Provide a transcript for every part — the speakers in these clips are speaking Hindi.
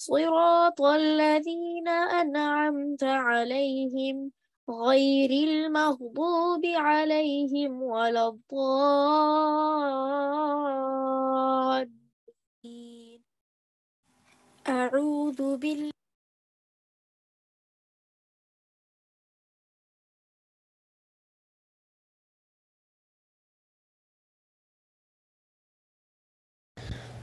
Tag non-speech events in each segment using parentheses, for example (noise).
صراط الذين أنعمت عليهم غير المغضوب عليهم ولا الضالين أعوذ بالله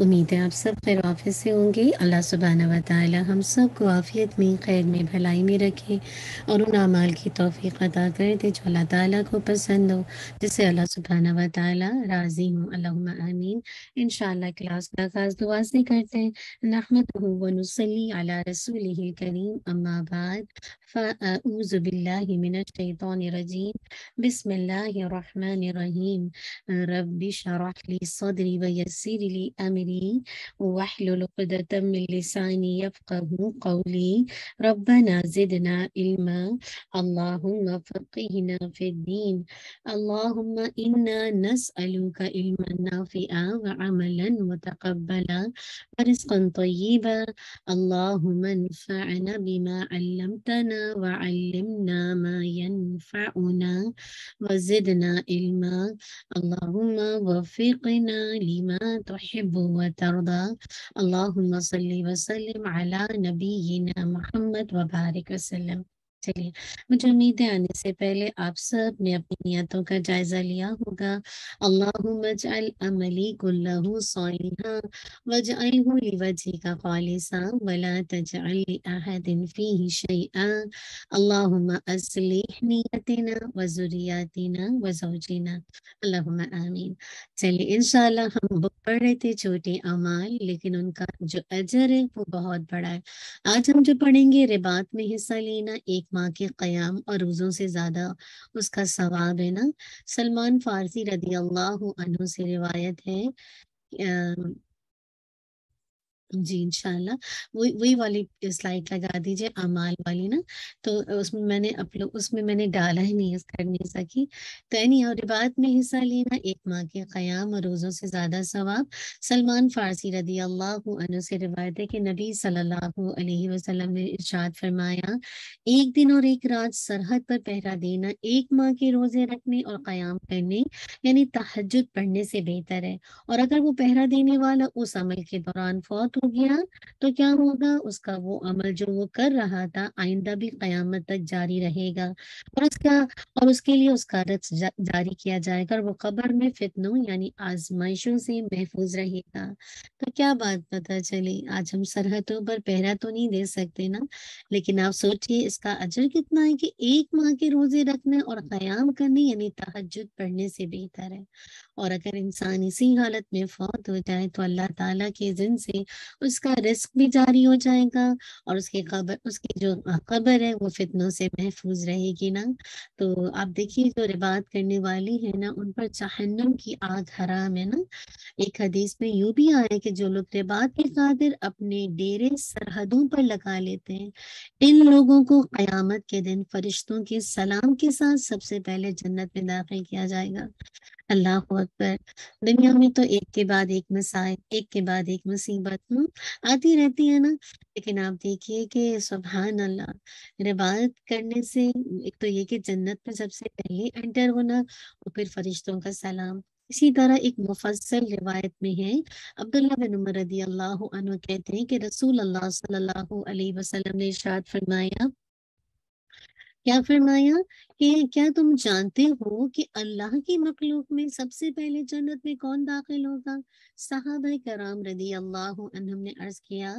उम्मीद है आप सब खैर वाफिस से होंगे अल्लाह सुबहाना वाली हम सब को आफियत में खैर में भलाई में रखे और उन अमाल की तोफ़ी अदा कर दे जो अल्लाह ताली को पसंद हो जिससे अल्लाह सुबहाना वाली राज़ी हूँ अल्लाह इन इन क्लास का आगाज़ दुआ से करते हैं नहमद वनसली अला रसूल करीम अम्माबाद फ़ाऊज़बिल्लिमिनशैतरजीम बसमिल्लर रबी शराहली सौदरी वयसरली अमी أمري واحلل عقدة من لساني يفقه قولي ربنا زدنا علما اللهم فقهنا في الدين اللهم إنا نسألك علما نافعا وعملا متقبلا ورزقا طيبا اللهم انفعنا بما علمتنا وعلمنا ما ينفعنا وزدنا علما اللهم وفقنا لما تحب وترضى اللهم صل وسلم على نبينا محمد وبارك وسلم चलिए मुझे उम्मीद है आने से पहले आप सब ने अपनी नियतों का जायजा लिया होगा अल्लाहल अमली कुल्लहू सोलिहा वजअलहू लिवजी का खालिसा वला तजअल लिअहदिन फीहि शैआ अल्लाहुम्मा अस्लिह नियतना व ज़ुरियतना व ज़ौजना आमीन चलिए इंशाल्लाह हम बुक पढ़ रहे थे छोटे अमाल लेकिन उनका जो अजर है वो बहुत बड़ा है आज हम जो पढ़ेंगे रिबात में हिस्सा लेना एक माँ के क्याम और रोज़ों से ज़्यादा उसका सवाब है ना सलमान फारसी रदी अल्लाह से रिवायत है जी इनशाला वही वही वाली स्लाइड लगा दीजिए अमाल वाली ना तो उसमें मैंने अपलो उसमें मैंने डाला ही नहीं इस करनीसा की तो एनी और रिबात में हिस्सा लेना एक माह के क्याम और रोज़ों से ज़्यादा सवाब सलमान फ़ारसी रदी अल्लाह से रिवायत है कि नबी सल्लल्लाहु वसल्लम ने इर्शाद फरमाया एक दिन और एक रात सरहद पर पहरा देना एक माह के रोज़े रखने और क़याम करने यानी तहजद पढ़ने से बेहतर है और अगर वो पहरा देने वाला उस अमल के दौरान फौत हो गया तो क्या होगा उसका वो अमल जो वो कर रहा था आइंदा भी कयामत तक जारी रहेगा और उसका और उसके लिए उसका रक्स जा, जारी किया जाएगा और वो कब्र में फितनों यानी आजमाइशों से महफूज रहेगा तो क्या बात पता चली आज हम सरहदों पर पहरा तो नहीं दे सकते ना लेकिन आप सोचिए इसका अजर कितना है कि एक माह के रोजे रखने और क्याम करने यानी तहजद पढ़ने से बेहतर है और अगर इंसान इसी हालत में फौत हो जाए तो अल्लाह ताला के जिन से उसका रिस्क भी जारी हो जाएगा और उसके कबर उसकी जो कबर है वो फितनों से महफूज रहेगी ना तो आप देखिए जो रिबात करने वाली है ना उन पर जहन्नम की आग हराम है ना एक हदीस में यूँ भी आया कि जो लोग रिबात के खातिर अपने डेरे सरहदों पर लगा लेते हैं इन लोगों को क़यामत के दिन फरिश्तों के सलाम के साथ सबसे पहले जन्नत में दाखिल किया जाएगा अल्लाह अकबर दुनिया में तो एक के बाद एक मसाइल एक के बाद एक मुसीबत हम्म, आती रहती है ना लेकिन आप देखिए कि सुबहान अल्लाह रिवायत करने से एक तो ये कि जन्नत में सबसे पहले एंटर होना और फिर फरिश्तों का सलाम इसी तरह एक मुफसल रिवायत में है अब्दुल्ला बिन उमर रदी अल्लाह कहते हैं कि रसूल अल्लाह सल्लल्लाहु अलैहि वसल्लम ने इरशाद फरमाया क्या फरमाया कि क्या तुम जानते हो कि अल्लाह की मखलूक में सबसे पहले जन्नत में कौन दाखिल होगा साहब कराम रदी अल्लाह ने अर्ज किया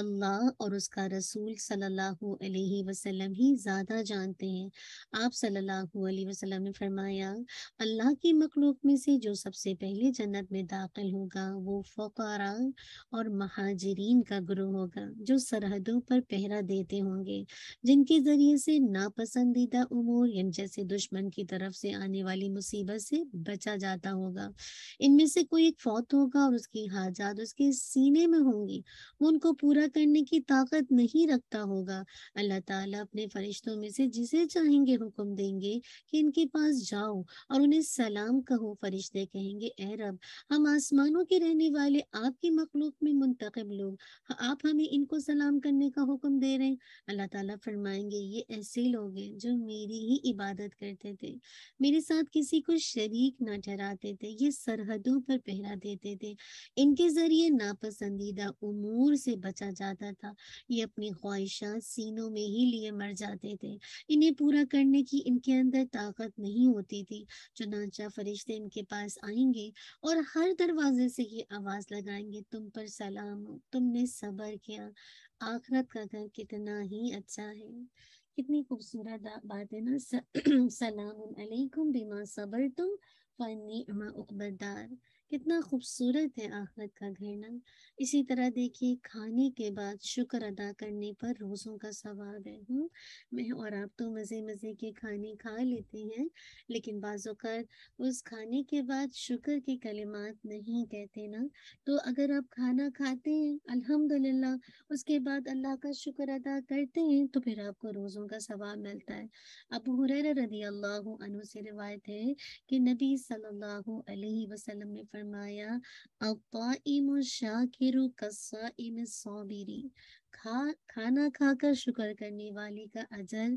अल्लाह और उसका रसूल सल्लल्लाहु अलैहि वसल्लम ही ज़्यादा जानते हैं आप सल्लल्लाहु अलैहि वसल्लम ने फरमाया अल्लाह की मखलूक में से जो सबसे पहले जन्नत में दाखिल होगा वो फ़ुकारा और महाजरीन का ग्रोह होगा जो सरहदों पर पहरा देते होंगे जिनके ज़रिए से नापसंदीदा उमूर लायन जैसे दुश्मन की तरफ से आने वाली मुसीबत से बचा जाता होगा इनमें से कोई एक फौत होगा और उसकी हाजात उसके सीने में होंगी वो उनको पूरा करने की ताकत नहीं रखता होगा अल्लाह ताला अपने फरिश्तों में से जिसे चाहेंगे हुक्म देंगे कि इनके पास जाओ और उन्हें सलाम कहो फरिश्ते कहेंगे ए रब हम आसमानों के रहने वाले आपकी मखलूक में मुंतखब लोग आप हमें इनको सलाम करने का हुक्म दे रहे हैं अल्लाह ताला फरमाएंगे ये ऐसे लोग हैं जो मेरी ही इबादत करते थे मेरे साथ किसी को शरीक ना ठहराते थे ये सरहदों पर पहरा देते थे इनके जरिए नापसंदीदा उमूर से बचा जाता था ये अपनी ख्वाहिशा सीनों में ही लिए मर जाते थे इन्हें पूरा करने की इनके अंदर ताकत नहीं होती थी चुनाचा फरिश्ते इनके पास आएंगे और हर दरवाजे से ये आवाज लगाएंगे तुम पर सलाम तुमने सबर किया आखरत का घर कितना ही अच्छा है कितनी खूबसूरत बात है ना (clears throat) सलाम अलैकुम बिमा सबर तुम फनी उकबदार कितना खूबसूरत है आखरत का घरना इसी तरह देखिए खाने के बाद शुक्र अदा करने पर रोज़ों का सवाब है हुँ? हम्म। मैं और आप तो मज़े मज़े के खाने खा लेते हैं लेकिन बाजोकर उस खाने के बाद शुक्र के कलिमात नहीं कहते ना तो अगर आप खाना खाते हैं अल्हम्दुलिल्लाह उसके बाद अल्लाह का शुक्र अदा करते हैं तो फिर आपको रोज़ों का सवाब मिलता है अब हुरैरा रदी अल्लाह से रिवायत है कि नबी सल्लल्लाहु अलैहि वसल्लम ने फरमाया अबाइम शाकिरु कस्साइम साबिरी खा खाना खाकर शुक्र करने वाले का अजर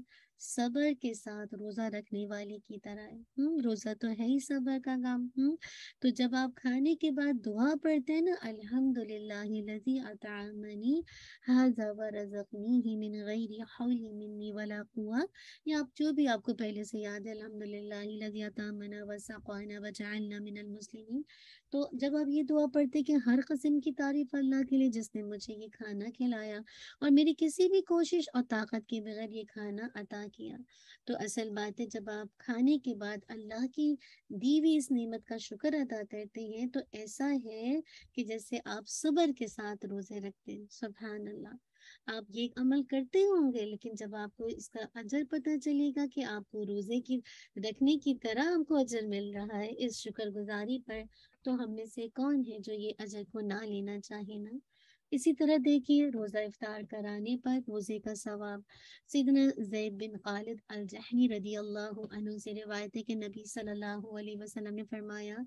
सबर के साथ रोजा रखने वाले की तरह है हम्म, रोजा तो है ही सबर का काम हम्म तो जब आप खाने के बाद दुआ पढ़ते हैं ना अल्हम्दुलिल्लाही अतामनी हाजा व रज़कनीही मिन गैरी हौली मिन्नी वला कुआ या आप जो भी आपको पहले से याद है अल्हम्दुलिल्लाही लज़ी अतामना व सक़ाना मिनल मुस्लिमीन तो जब आप ये दुआ पढ़ते कि हर कस्म की तारीफ अल्लाह के लिए जिसने मुझे ये खाना खिलाया और मेरी किसी भी कोशिश और ताकत के बगैर ये खाना अता अता किया तो असल बात है जब आप खाने के बाद अल्लाह की दी हुई इस नेमत का शुक्र अदा करते हैं तो ऐसा है कि जैसे आप सबर के साथ रोजे रखते हैं सुबहान अल्लाह आप ये अमल करते होंगे लेकिन जब आपको इसका अजर पता चलेगा कि आपको रोजे की रखने की तरह आपको अजर मिल रहा है इस शुक्रगुजारी पर तो हम में से कौन है जो ये अजर को ना लेना चाहे ना इसी तरह देखिए रोज़ा इफ्तार कराने पर रोज़े का सवाब सिदना जैद बिन खालिद अल जहनी रदी अल्लाह से रिवायत के नबी सल्लल्लाहु अलैहि वसल्लम ने फरमाया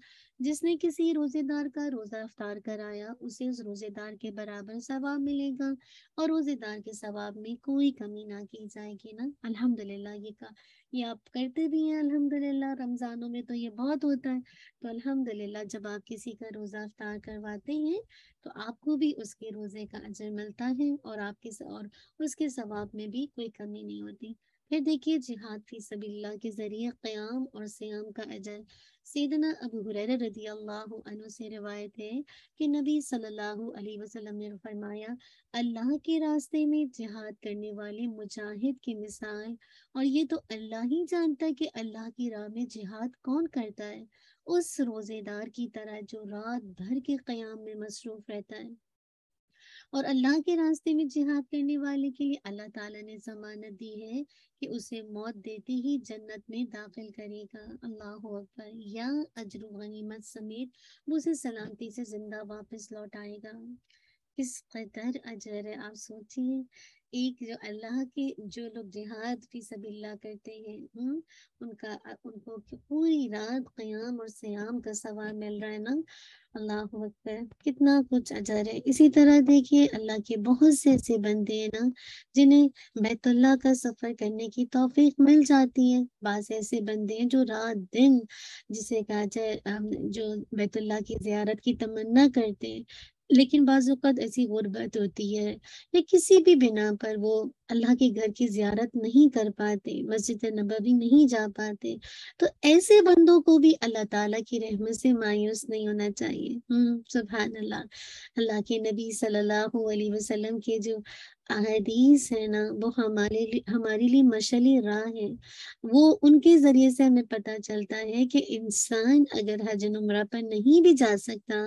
जिसने किसी रोज़ेदार का रोज़ा इफ्तार कराया उसे उस रोज़ेदार के बराबर सवाब मिलेगा और रोज़ेदार के सवाब में कोई कमी ना की जाएगी ना अलहमदिल्ला ये का ये आप करते भी हैं अल्हम्दुलिल्लाह रमज़ानों में तो ये बहुत होता है तो अल्हम्दुलिल्लाह जब आप किसी का रोज़ा अफ्तार करवाते हैं तो आपको भी उसके रोज़े का अजर मिलता है और आपके और उसके सवाब में भी कोई कमी नहीं होती फिर देखिए जिहाद फी सबिल्ला के जरिए क्याम और सयाम का अजर सीदना अबू रदी अल्लाह से रिवायत है कि नबी सल्लल्लाहु अलैहि वसल्लम ने फरमाया अल्लाह के रास्ते में जिहाद करने वाले मुजाहिद की मिसाल और ये तो अल्लाह ही जानता है कि अल्लाह की राह में जिहाद कौन करता है उस रोज़ेदार की तरह जो रात भर के क्याम में मसरूफ़ रहता है और अल्लाह के रास्ते में जिहाद करने वाले के लिए अल्लाह ताला ने जमानत दी है कि उसे मौत देते ही जन्नत में दाखिल करेगा अल्लाह अकबर या अजर गनीमत समेत वो उसे सलामती से जिंदा वापस लौटाएगा किस कदर अजर है आप सोचिए एक जो अल्लाह के जो लोग जिहाद फी सबिल्ला करते हैं हुँ? हम्म, उनका उनको पूरी रात क्याम और सयाम का सवाल मिल रहा है ना अल्लाह अकबर कितना कुछ अजर है इसी तरह देखिए अल्लाह के बहुत से ऐसे बंदे हैं ना जिन्हें बैतुल्ला का सफर करने की तोफीक मिल जाती है बाज ऐसे बंदे हैं जो रात दिन जिसे कहा जाए जो बैतुल्ला की जियारत की तमन्ना करते हैं लेकिन बाजत ऐसी गुर्बत होती है या किसी भी बिना पर वो अल्लाह के घर की ज़ियारत नहीं कर पाते मस्जिद नबवी नहीं जा पाते तो ऐसे बंदों को भी अल्लाह ताला की रहमत से मायूस नहीं होना चाहिए हम्म, सुबह अल्लाह अल्लाह के नबी सल्लल्लाहु अलैहि वसल्लम के जो अहदीस है ना वो हमारे लिए हमारे लिए मशली राह है वो उनके जरिए से हमें पता चलता है कि इंसान अगर हज उम्र पर नहीं भी जा सकता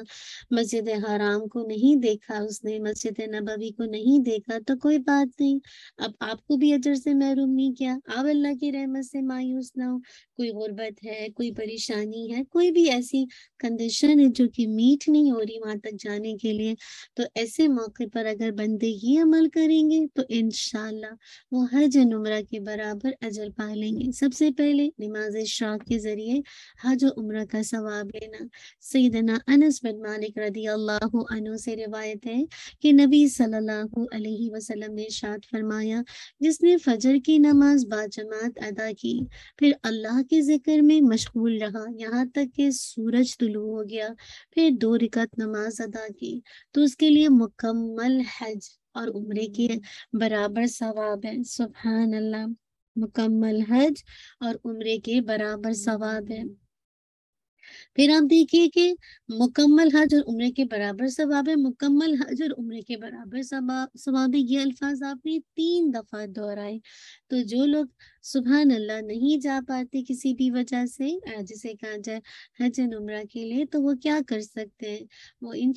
मस्जिद हराम को नहीं देखा उसने मस्जिद नबवी को नहीं देखा तो कोई बात नहीं अब आपको भी अजर से महरूम नहीं किया आप अल्लाह की रहमत से मायूस ना हो कोई गुर्बत है कोई परेशानी है कोई भी ऐसी कंडीशन है जो कि मीट नहीं हो रही वहां तक जाने के लिए तो ऐसे मौके पर अगर बंदे ये अमल कर करेंगे तो इनशाला वो हर जन उम्र के बराबर अजर पा लेंगे सबसे पहले नमाज शाख के जरिए हज उम्र का सवाब लेना सैदना अनस बिन मालिक रदी अल्लाह अनु से रिवायत है कि नबी सल्लल्लाहु अलैहि वसल्लम ने शाद फरमाया जिसने फजर की नमाज बाजमात अदा की फिर अल्लाह के जिक्र में मशगूल रहा यहाँ तक के सूरज तुलू हो गया फिर दो रिकत नमाज अदा की तो उसके लिए मुकम्मल हज और उम्र के बराबर सवाब है सुबहान अल्लाह मुकम्मल हज और उम्र के बराबर सवाब है फिर आप देखिए कि मुकम्मल हज और उम्र के बराबर सवाब है मुकम्मल हज और उम्र के बराबर सवाब है ये अल्फाज आपने तीन दफा दोहराए तो जो लोग सुबह अल्लाह नहीं जा पाते किसी भी वजह से जिसे कहा जाए हज उम्र के लिए तो वो क्या कर सकते हैं वो इन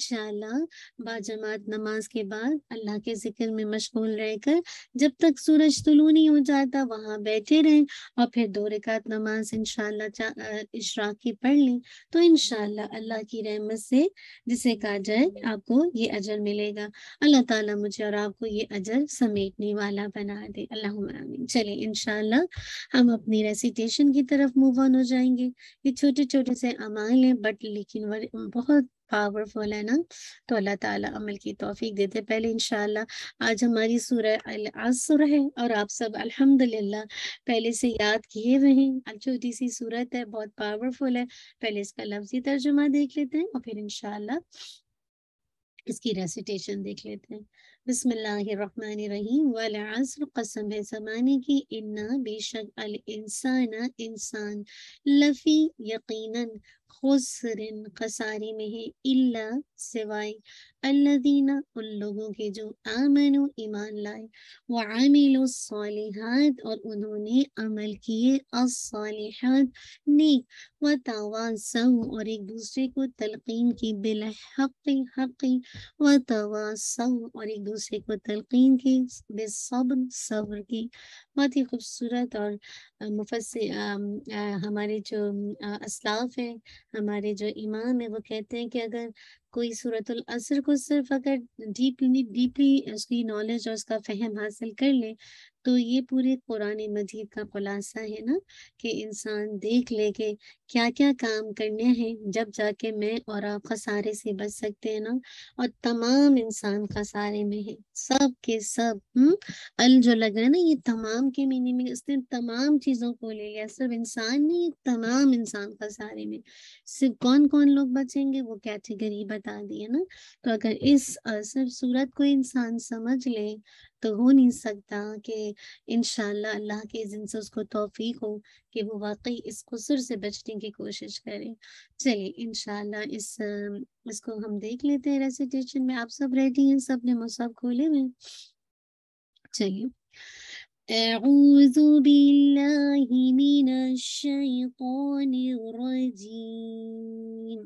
बाजमात नमाज के बाद अल्लाह के जिक्र में मशगूल रहकर जब तक सूरज तुलू नहीं हो जाता वहाँ बैठे रहें और फिर दो रिकात नमाज इनशाला इशराक की पढ़ लें तो इनशाला अल्लाह की रहमत से जिसे कहा जाए आपको ये अजर मिलेगा अल्लाह ताला मुझे और आपको ये अजर समेटने वाला बना दे अल्लाह चले चलिए इनशाला बाद हम अपनी रेसिटेशन की तरफ मूव ऑन हो जाएंगे ये छोटे छोटे से अमाल हैं बट लेकिन बहुत पावरफुल है ना तो अल्लाह ताला अमल की तोफीक देते पहले इन आज हमारी सूरह असर है और आप सब अल्हम्दुलिल्लाह पहले से याद किए हुए हैं छोटी सी सूरत है बहुत पावरफुल है पहले इसका लफ्जी तर्जुमा देख लेते हैं और फिर इन इसकी रेसिटेशन देख लेते हैं बिस्मिल्लाहिर्रहमानिर्रहीम वल असर कसम है ज़माने की इन्ना बेशक अल इंसान इंसान लफी यकीनन खुसरिन खसारे में है इल्ला सिवाय अल्लादीना उन लोगों के जो आमनो ईमान लाए वो आमिलो सालिहात और उन्होंने अमल किए असालिहात नेक व तवासव और एक दूसरे को तलकीन की बिल हक़ी हक़ी व तवासव और एक दूसरे को तलकीन की बेसब्र सब्र की बहुत ही खूबसूरत और मुफस हमारे जो असलाफ है हमारे जो इमाम है वो कहते हैं कि अगर कोई सूरत असर को सिर्फ अगर डीपली डीपली उसकी नॉलेज और उसका फहम हासिल कर ले तो ये पूरे कुरान मजीद का खुलासा है ना कि इंसान देख ले के क्या क्या काम करने हैं जब जाके मैं और आप खसारे से बच सकते हैं ना और तमाम इंसान खसारे में है सब के सब हम्म अल जो लग रहा है ना ये तमाम के मीनिंग में उसने तमाम चीजों को ले लिया सिर्फ इंसान नहीं तमाम इंसान खसारे में सिर्फ कौन कौन लोग बचेंगे वो कैटेगरी बता दी है ना तो अगर इस सिर्फ सूरत को इंसान समझ ले तो हो नहीं सकता कि इनशाला अल्लाह के जिनसे उसको तोफ़ी हो कि वो वाकई इस कुसर से बचने की कोशिश करें चलिए इंशाल्लाह इस इसको हम देख लेते हैं रेसिटेशन में आप सब रेडी हैं सब ने मुसाब खोले हुए चलिए أعوذ بالله من الشيطان الرجيم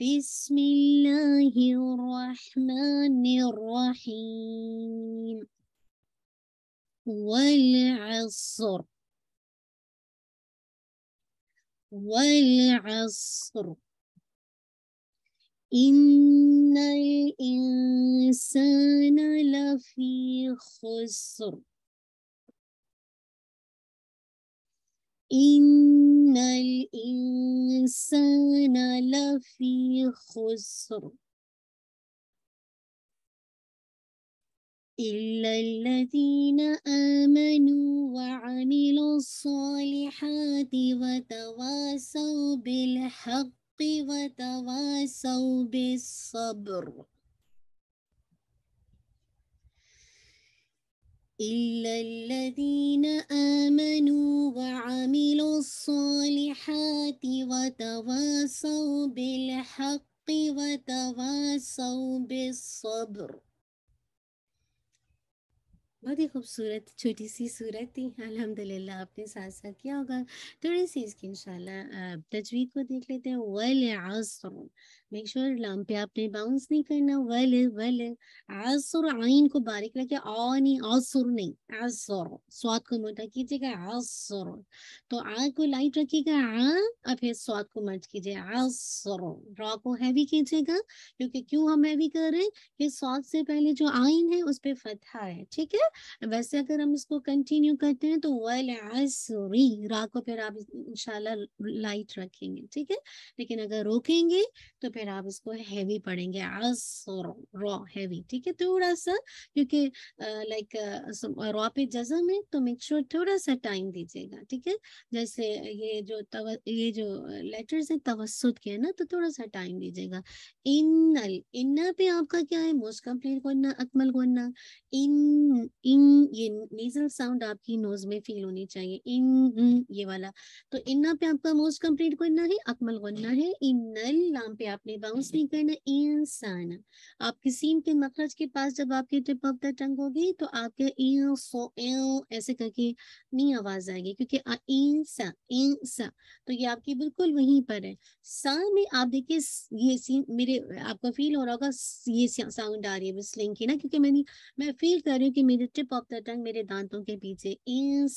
بسم الله الرحمن الرحيم والعصر والعصر إن الإنسان لفي خسر إن الإنسان لفي خسر إلا الذين آمنوا بالحق وتواسوا بالصبر إلا الذين آمنوا وعملوا الصالحات وتواصوا بالحق وتواصوا بالصبر बहुत ही खूबसूरत छोटी सी सूरत थी अल्हम्दुलिल्लाह आपने साथ साथ किया होगा थोड़ी सी इसकी इंशाल्लाह तजवीद को देख लेते हैं वल आसरून मेक श्योर sure, लाम पे आपने बाउंस नहीं करना वल वल आसुर आइन को बारीक रखे आ नहीं आसुर नहीं आसुर स्वाद को मोटा कीजिएगा आसुर तो आ को लाइट रखिएगा आ और फिर स्वाद को मर्ज कीजिए आसुर रॉ को हैवी कीजिएगा क्योंकि क्यों हम हैवी कर रहे हैं कि स्वाद से पहले जो आइन है उस पर फतहा है ठीक है वैसे अगर हम इसको कंटिन्यू करते हैं तो वल आसुरी रॉ को फिर आप इंशाल्लाह लाइट रखेंगे ठीक है लेकिन अगर रोकेंगे तो फिर आप इसको हैवी पढ़ेंगे आज रॉ हैवी ठीक है थोड़ा सा क्योंकि लाइक रॉ पे जजम है तो मेक श्योर थोड़ा सा टाइम दीजिएगा ठीक है जैसे ये जो तव, ये जो लेटर्स है तवसुद के है ना तो थोड़ा सा टाइम दीजिएगा इन इन पे आपका क्या है मोस्ट कम्प्लीट करना अकमल करना इन इन ये नेजल साउंड आपकी नोज में फील होनी चाहिए इन ये वाला तो इन्ना पे आपका मोस्ट कंप्लीट करना है अकमल करना है इन नल नाम पे आप आपने बाउंस नहीं करना इंसान आपकी सीम के मखरज के पास जब आपकी टिप ऑफ द टंग होगी तो आपके ऐसे करके नहीं आवाज आएगी क्योंकि इंसा तो ये आपकी बिल्कुल वहीं पर है सा में आप देखिए ये सीम मेरे आपको फील हो रहा होगा ये साउंड आ रही है स्लिंग की ना क्योंकि मैंने मैं फील कर रही हूँ कि मेरी टिप ऑफ द टंग मेरे दांतों के पीछे इंस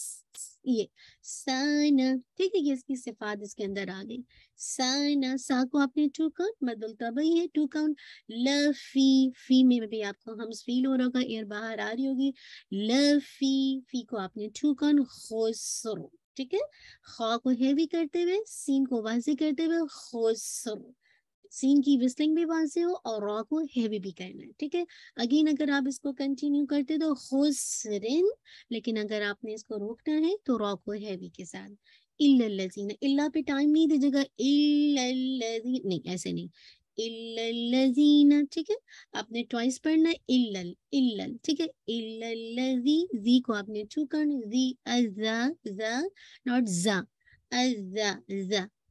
ये साइना ठीक है ये इसकी सिफात इसके अंदर आ गई साइना सा को आपने टू काउंट मदुलता भाई है टू काउंट लफी फी में भी आपको हम फील हो रहा होगा एयर बाहर आ रही होगी लफी फी फी को आपने टू काउंट खोसरो ठीक है खा को हैवी करते हुए सीन को वाजी करते हुए खोसरो सीन की विस्लिंग भी वाजे हो और रॉ को हैवी भी करना है ठीक है अगेन अगर आप इसको कंटिन्यू करते तो खुसरिन लेकिन अगर आपने इसको रोकना है तो रॉ को हैवी के साथ इल्लजीना इल्ला पे टाइम नहीं दीजिएगा इल्लजीन नहीं ऐसे नहीं इल्लजीना ठीक है आपने ट्वाइस पढ़ना इल्लल इल्लल ठीक है इल्लजी जी को आपने टू करना जी अजा जा नॉट जा अजा जा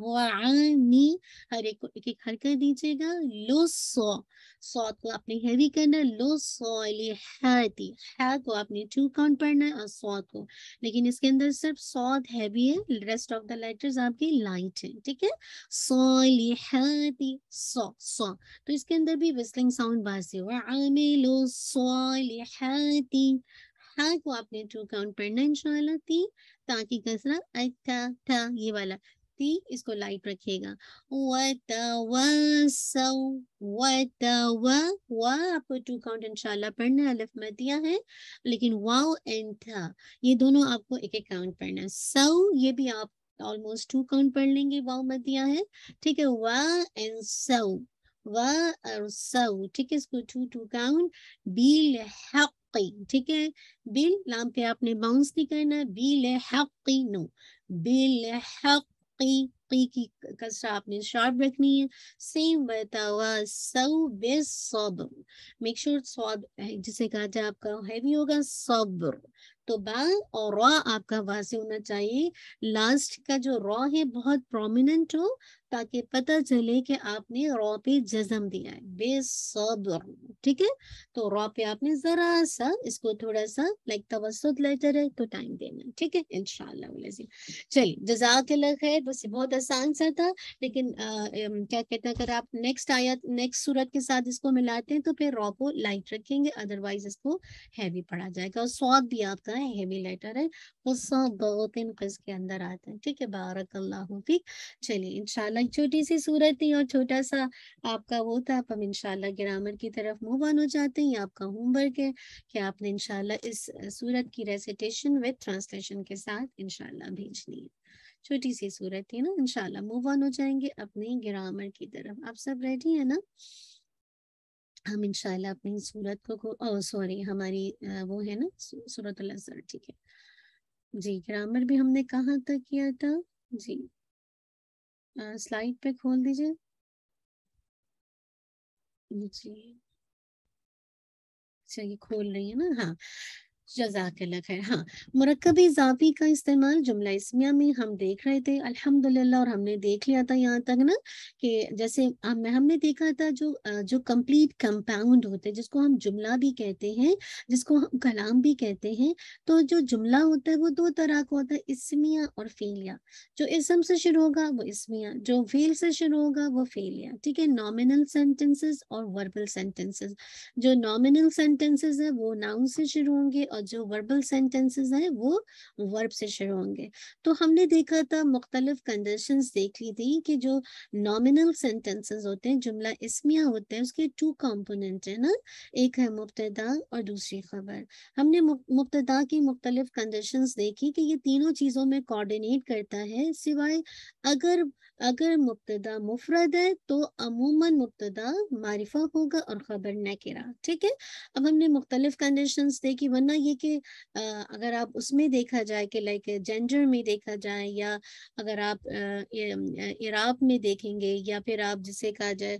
वी हर एक को एक एक हर कर दीजिएगा लो सो सो को आपने हैवी करना है लो सौ हैती है को तो आपने टू काउंट पढ़ना है और सो को लेकिन इसके अंदर सिर्फ सौत हैवी है रेस्ट ऑफ द लेटर्स आपके लाइट है ठीक है सो सौ हैती सो सो तो इसके अंदर भी विस्लिंग साउंड बाजी हुआ आमे लो सौ हैती है को तो आपने टू काउंट पढ़ना इंशाल्लाह तीन ताकि कसरा अच्छा था ये वाला ती इसको लाइट रखिएगा आपको टू काउंट इंशाल्लाह पढ़ना अलफ में दिया है लेकिन वाओ एंड था ये दोनों आपको एक एक काउंट पढ़ना है सौ ये भी आप ऑलमोस्ट टू काउंट पढ़ लेंगे वाओ में दिया है ठीक है वाह एंड सौ वाह ठीक है इसको टू टू काउंट बिल हक ठीक है बिल लाम पे आपने बाउंस नहीं करना बिल हकी नो बिल हक की की की कसरा आपने शार्प रखनी है सेम बतावा सौ बे सब्र मेक श्योर सौब जिसे कहा जाए आपका हैवी होगा सब्र तो बा और रॉ आपका वाजे होना चाहिए लास्ट का जो रॉ है बहुत प्रोमिनेंट हो ताकि पता चले कि आपने रॉ पे जजम दिया है बेसब्र ठीक है तो रॉ पे आपने जरा सा इसको थोड़ा सा लाइक तवसत लेटर है तो टाइम देना ठीक है इनशाला चलिए जजाक खैर बस बहुत आसान सा था लेकिन आ, क्या कहते हैं अगर आप नेक्स्ट आयत नेक्स्ट सूरत के साथ इसको मिलाते हैं तो फिर रॉ को लाइट रखेंगे अदरवाइज इसको हैवी पढ़ा जाएगा और स्वाद भी आपका हैवी लेटर है दो तीन के अंदर आते हैं ठीक है बारक अल्लाह चलिए इनशाला इनशाला छोटी सी सूरत थी और छोटा सा आपका वो था आप हम इनशाला ग्रामर की तरफ मूव ऑन हो जाते हैं आपका होमवर्क है कि आपने इनशाला इस सूरत की रेसिटेशन विद ट्रांसलेशन के साथ इनशाला भेजनी है छोटी सी सूरत थी ना इनशाला मूव ऑन हो जाएंगे अपने ग्रामर की तरफ आप सब रेडी है ना हम इनशाला अपनी सूरत को सॉरी हमारी वो है ना सूरत ठीक है जी ग्रामर भी हमने कहाँ तक किया था जी स्लाइड पे खोल दीजिए जी अच्छा ये खोल रही है ना हाँ जजाक है हाँ मरकब इजाफी का इस्तेमाल जुमला इसमिया में हम देख रहे थे अल्हम्दुलिल्लाह और हमने देख लिया था यहाँ तक ना कि जैसे हम हमने देखा था जो जो कंप्लीट कंपाउंड होते हैं जिसको हम जुमला भी कहते हैं जिसको हम कलाम भी कहते हैं तो जो जुमला होता है वो दो तरह का होता है इसमिया और फेलिया जो इसम से शुरू होगा वो इसमिया जो फेल से शुरू होगा वो फेलिया ठीक है नॉमिनल सेंटेंसेस और वर्बल सेंटेंसेस जो नॉमिनल सेंटेंसेज है वो नाउन से शुरू होंगे और जो वर्बल सेंटेंसेस हैं वो वर्ब से शुरू होंगे तो हमने देखा था मुख्तलिफ कंडीशन देख ली थी कि जो नॉमिनल सेंटेंसेस होते हैं जुमला इसमिया होते हैं उसके टू कॉम्पोनेंट है ना एक है मुबतदा और दूसरी खबर हमने मुबतदा की मुख्तलिफ कंडीशन देखी कि ये तीनों चीज़ों में कोऑर्डिनेट करता है सिवाय अगर अगर मुबतदा मुफरद है तो अमूमन मुबतदा मारिफा होगा और खबर नकरा ठीक है अब हमने मुख्तलिफ कंडीशन देखी वरना ये कि अगर आप उसमें देखा जाए कि लाइक जेंडर में देखा जाए या अगर आप इराब में देखेंगे या फिर आप जिसे कहा जाए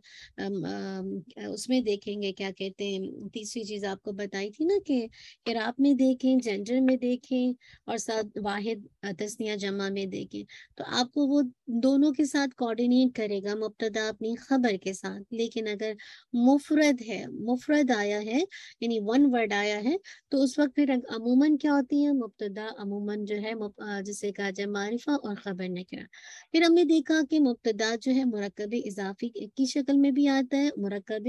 उसमें देखेंगे क्या कहते हैं तीसरी चीज़ आपको बताई थी ना कि इराब में देखें जेंडर में देखें और साथ वाहिद तस्निया जमा में देखें तो आपको वो दोनों के साथ कोऑर्डिनेट करेगा मुबतदा अपनी खबर के साथ लेकिन अगर मुफरद है मुफरद आया है यानी वन वर्ड आया है तो उस वक्त फिर अमूमन क्या होती है मुबतदा अमूमन जो है जिसे कहा जाए मारिफा और खबर नकरा फिर हमने देखा कि मुबतदा जो है मरकब इजाफी की शक्ल में भी आता है मरकब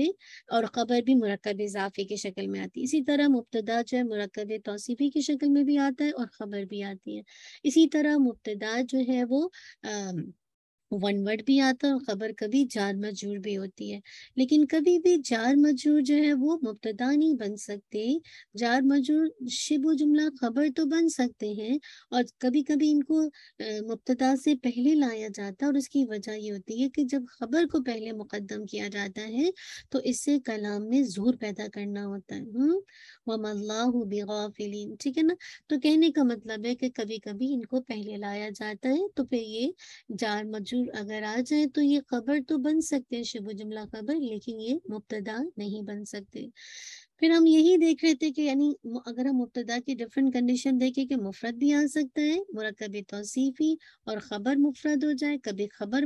और खबर भी मरकब इजाफी की शक्ल में आती है इसी तरह मुबतदा जो है मरकब तोसीफ़ी की शक्ल में भी आता है और खबर भी आती है इसी तरह मुबतदा जो है वो अः वन वर्ड भी आता है और खबर कभी जार मजूर भी होती है लेकिन कभी भी जार मजूर जो है वो मुबतदा नहीं बन सकते जार मजूर शिबो जुमला खबर तो बन सकते हैं और कभी कभी इनको मुबतदा से पहले लाया जाता है और उसकी वजह ये होती है कि जब खबर को पहले मुकदम किया जाता है तो इससे कलाम में जोर पैदा करना होता है वमल्लाहु बेगाफिलीन ठीक है ना तो कहने का मतलब है कि कभी कभी इनको पहले लाया जाता है तो फिर ये जार मजूर मशहूर अगर आ जाए तो ये खबर तो बन सकते हैं शब जुमला खबर लेकिन ये मुबतदा नहीं बन सकते फिर हम यही देख रहे थे कि यानी अगर हम मुबतदा की डिफरेंट कंडीशन देखें कि मुफरत भी आ सकता है मरकब तोसीफ़ी और ख़बर मुफरत हो जाए कभी ख़बर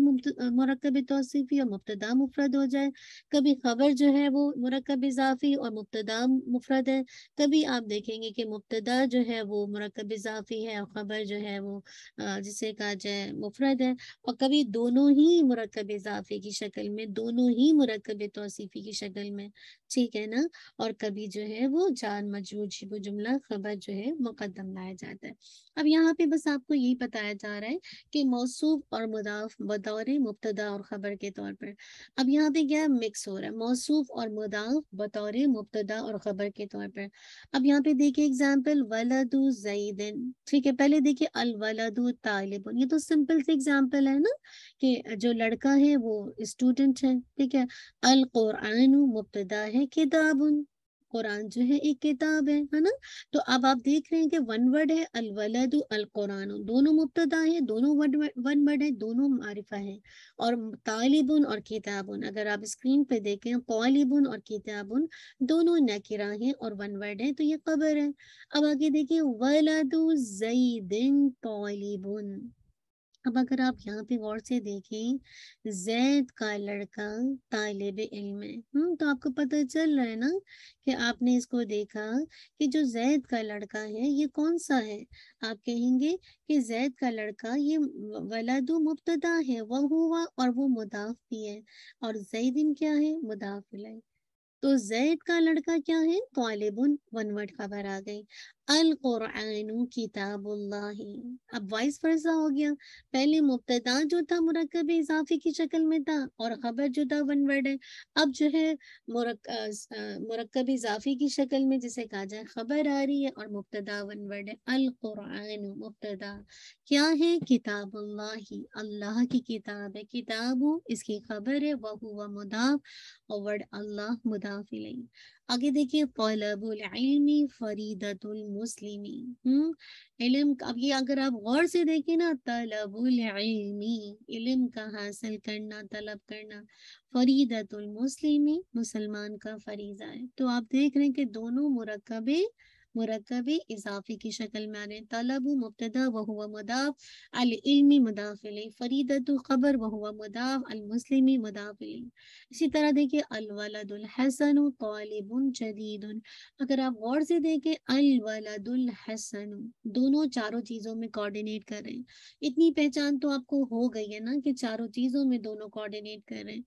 मरकब तोसीफ़ी और मुबतदा मुफरत हो जाए कभी ख़बर जो है वो मरकब इजाफ़ी और मुबतदा मुफरत है कभी आप देखेंगे कि मुबतदा जो है वो मरकब इजाफ़ी है और ख़बर जो है वो जिसे कहा जाए मुफरत है और कभी दोनों ही मरकब इजाफ़ी की शक्ल में दोनों ही मरकब तोसीफ़ी की शक्ल में ठीक है ना और कभी जो है वो जान मजरूज वो जुमला खबर जो है मुकदम लाया जाता है अब यहाँ पे बस आपको यही बताया जा रहा है कि मौसू और मुदाफ बतौर मुबतदा और खबर के तौर पर अब यहाँ पे क्या मिक्स हो रहा है मौसू और मुदाफ बतौर मुबतदा और खबर के तौर पर अब यहाँ पे देखिए एग्जाम्पल वलदू जईदिन ठीक है पहले देखिए अल तालिब तालिबन ये तो सिंपल से एग्जाम्पल है ना कि जो लड़का है वो स्टूडेंट है ठीक है अल कुरान मुबतदा है किताबन कुरान जो है एक किताब है है ना तो अब आप देख रहे हैं कि वन वर्ड है अल वलद अल कुरान दोनों मुबतदा है दोनों वर्ड वन वर्ड है दोनों मारिफा है और तालिबुन और किताबुन अगर आप स्क्रीन पे देखें तालिबुन और किताबुन दोनों नकिरा है और वन वर्ड है तो ये खबर है अब आगे देखिए वलद जईदिन तालिबुन अब अगर आप यहाँ पे गौर से देखें जैद का लड़का तालब इल्म है हम्म, तो आपको पता चल रहा है ना कि आपने इसको देखा कि जो जैद का लड़का है ये कौन सा है आप कहेंगे कि जैद का लड़का ये वलादु मुबतदा है वह हुआ और वो मुदाफ भी है और जैदिन क्या है मुदाफ है तो जैद का लड़का क्या है तालिबुन वनवट खबर आ गई अल कुरान किताबुल्लाह अब वाइस वर्सा हो गया पहले मुबतदा जो था मरकब इजाफी की शक्ल में था और खबर जो था वन वर्ड है अब जो है मरकब इजाफी की शक्ल में जिसे कहा जाए खबर आ रही है और मुबतदा वन वर्ड है अल कुरान मुबतदा क्या है किताबुल्लाह अल्लाह की किताब है किताब इसकी खबर है वह हुआ मुदाफ और वर्ड अल्लाह मुदाफिल आगे देखिए तलबुलमी इलम अब ये अगर आप गौर से देखें ना तलबुल इलम का हासिल करना तलब करना मुस्लिमी मुसलमान का फरीजा है तो आप देख रहे हैं कि दोनों मुरकबे मुरतब इजाफे की शक्ल में आ रहे हैं तलब मुबतदा वह हुआ मुदाफ अलमी मदाफ फरीदत खबर वह हुआ मुदाफ अलमुस्लिमी मदाफ इसी तरह देखिए अलवलदुल हसन तालिबुन जदीद अगर आप गौर से देखें अलवलदुल दोनों चारों चीज़ों में कॉर्डिनेट कर रहे हैं इतनी पहचान तो आपको हो गई है ना कि चारों चीज़ों में दोनों कॉर्डिनेट कर रहे हैं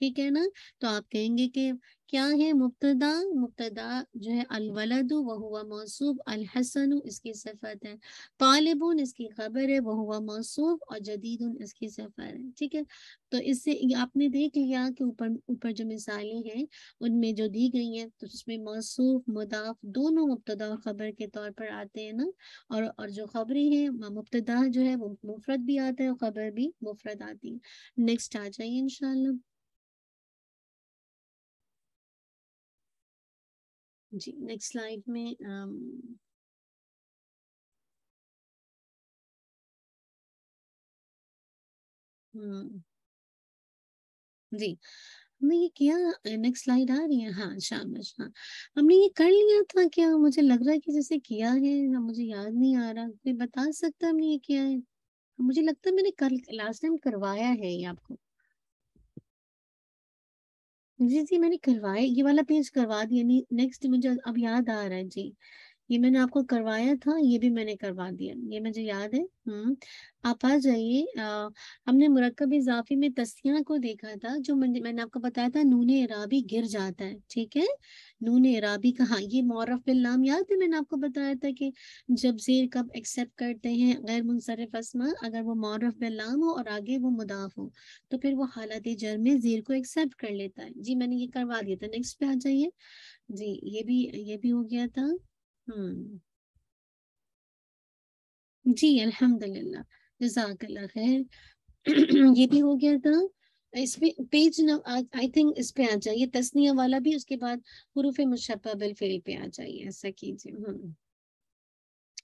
ठीक है ना तो आप कहेंगे कि क्या है मुबतदा मुबतदा जो है अलवलद वह हुआ मौसूब अलहसन इसकी सफ़त है तालिबुन इसकी खबर है वह हुआ मौसूब और जदीद इसकी सफ़र है ठीक है तो इससे आपने देख लिया कि ऊपर ऊपर जो मिसालें हैं उनमें जो दी गई हैं तो उसमें मौसू मुदाफ दोनों मुबतदा खबर के तौर पर आते हैं ना और और जो खबरें हैं मुबतदा जो है वो मुफरत भी आता है और खबर भी मुफरत आती है नेक्स्ट आ जाइए इनशाला जी नेक्स्ट स्लाइड में um, हम्म, जी हमने ये किया नेक्स्ट स्लाइड आ रही है हाँ शाम हाँ हमने ये कर लिया था क्या मुझे लग रहा है कि जैसे किया है हाँ, मुझे याद नहीं आ रहा कोई बता सकता हमने ये किया है मुझे लगता है मैंने कल लास्ट टाइम करवाया है ये आपको जी, जी, मैंने करवाए ये वाला पेज करवा दिया नेक्स्ट मुझे अब याद आ रहा है जी। ये मैंने आपको करवाया था ये भी मैंने करवा दिया ये मुझे याद है हम्म आप आ जाइए हमने मुरकब इजाफी में तस्या को देखा था जो मैंने आपको बताया था नून इराबी गिर जाता है ठीक है नून इराबी कहा ये मौरफ नाम याद है मैंने आपको बताया था कि जब जेर कब एक्सेप्ट करते हैं गैर मुनसरफ असमा अगर वो मौरफ नाम हो और आगे वो मुदाफ हो तो फिर वो हालत जर में जेर को एक्सेप्ट कर लेता है जी मैंने ये करवा दिया था नेक्स्ट पे आ जाइए जी ये भी ये भी हो गया था हम्म जी अल्हम्दुलिल्लाह जजाकल्ला खैर (clears throat) ये भी हो गया था इस पे पेज आई थिंक इस पे आ जाइए तस्निया वाला भी उसके बाद हुरूफ मुशब्बा बिल फेल पे आ जाइए ऐसा कीजिए हम्म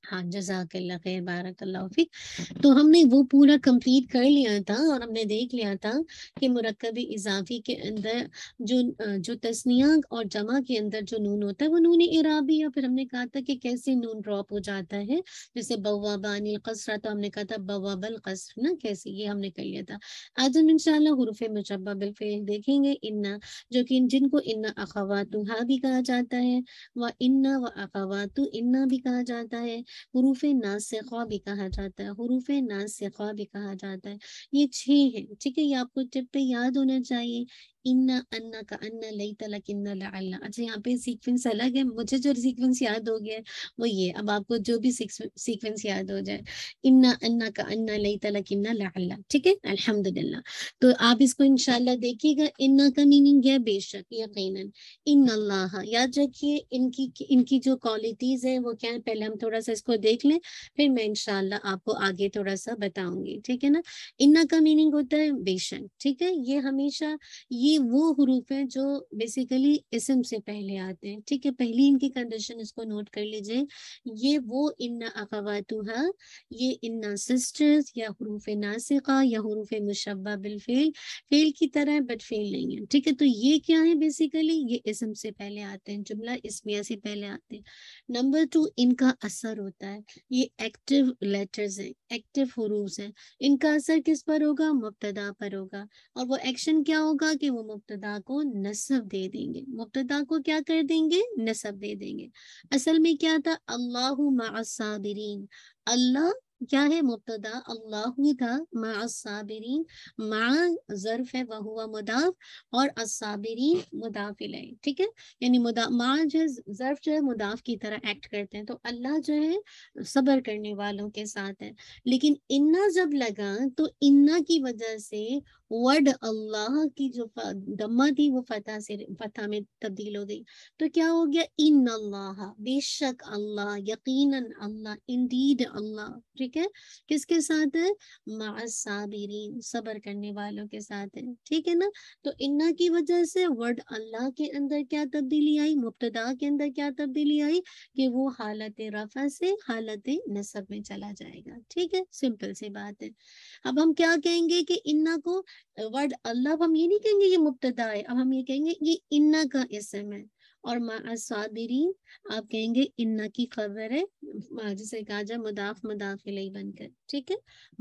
हाँ जजाकल्ला खैर बारक फिक हम्म। तो हमने वो पूरा कंप्लीट कर लिया था और हमने देख लिया था कि मरकब इजाफी के अंदर जो जो तस्निया और जमा के अंदर जो नून होता है वो नून इराबी और फिर हमने कहा था कि कैसे नून ड्रॉप हो जाता है जैसे बवाबानी कसरा तो हमने कहा था बवाबल कसर ना कैसे ये हमने कर लिया था आज हम इनशाला हरूफ मुशबा बिलफेल देखेंगे इन्ना जो कि जिनको इन्ना अखवातुहा भी कहा जाता है व इन्ना व अखवातु इन्ना भी कहा जाता है हरूफ नासिका भी कहा जाता है हरूफ नासिका भी कहा जाता है ये छह है ठीक है ये आपको टिप पे याद होना चाहिए इन्ना अन्ना का अन्ना लई तलक इन्ना ला अच्छा यहाँ पे सीक्वेंस अलग है मुझे जो सीक्वेंस याद हो गया है वो ये अब आपको जो भी सीक्वेंस याद हो जाए इन्ना अन्ना का अन्ना लई तलक इन्ना ला ठीक है अल्हम्दुलिल्लाह तो आप इसको इनशाला देखिएगा इन्ना का मीनिंग है बेशक यकीन इन अल्लाह याद रखिये इनकी इनकी जो क्वालिटीज है वो क्या है पहले हम थोड़ा सा इसको देख लें फिर मैं इनशाला आपको आगे थोड़ा सा बताऊंगी ठीक है ना इन्ना का मीनिंग होता है बेशक ठीक है ये हमेशा ये वो हरूफ हैं जो बेसिकली इसम से पहले आते हैं ठीक है पहली इनकी कंडीशन इसको नोट कर लीजिए ये वो इन्ना अखवातुहा ये इन्ना सिस्टर्स या हरूफ नासिका या हरूफ मुशबा बिलफेल फेल की तरह है बट फेल नहीं है ठीक है तो ये क्या है बेसिकली ये इसम से पहले आते हैं जुमला इसमिया से पहले आते हैं नंबर टू इनका असर होता है ये एक्टिव लेटर्स हैं एक्टिव हरूफ हैं इनका असर किस पर होगा मुबतदा पर होगा और वो एक्शन क्या होगा कि वो मुबतदा को नसब दे देंगे मुबतदा को क्या कर देंगे नसब दे देंगे असल में क्या था अल्लाह मासाबरीन अल्लाह क्या है मुबतदा अल्लाह था मासाबरीन मा जरफ है वह हुआ मुदाफ और असाबरीन मुदाफ इलाई ठीक है यानी मुदा मा जो जरफ जो है मुदाफ की तरह एक्ट करते हैं तो अल्लाह जो है सब्र करने वालों के साथ है लेकिन इन्ना जब लगा तो इन्ना की वजह से वर्ड अल्लाह की जो दम्मा थी वो फतह से फतह में तब्दील हो गई तो क्या हो गया इन अल्लाह बेशक अल्लाह यकीनन अल्लाह इंडीड अल्लाह ठीक है किसके साथ है मासाबिरीन सबर करने वालों के साथ है ठीक है ना तो इन्ना की वजह से वर्ड अल्लाह के अंदर क्या तब्दीली आई मुबतदा के अंदर क्या तब्दीली आई कि वो हालत रफा से हालत नसब में चला जाएगा ठीक है सिंपल सी बात है अब हम क्या कहेंगे कि इन्ना को वर्ड अल्लाह हम ये नहीं कहेंगे ये मुबतदा है अब हम ये कहेंगे ये इन्ना का इसम है और मासाबिरीन आप कहेंगे इन्ना की खबर है जिसे कहा जाए मुदाफ मुदाफिल बनकर ठीक है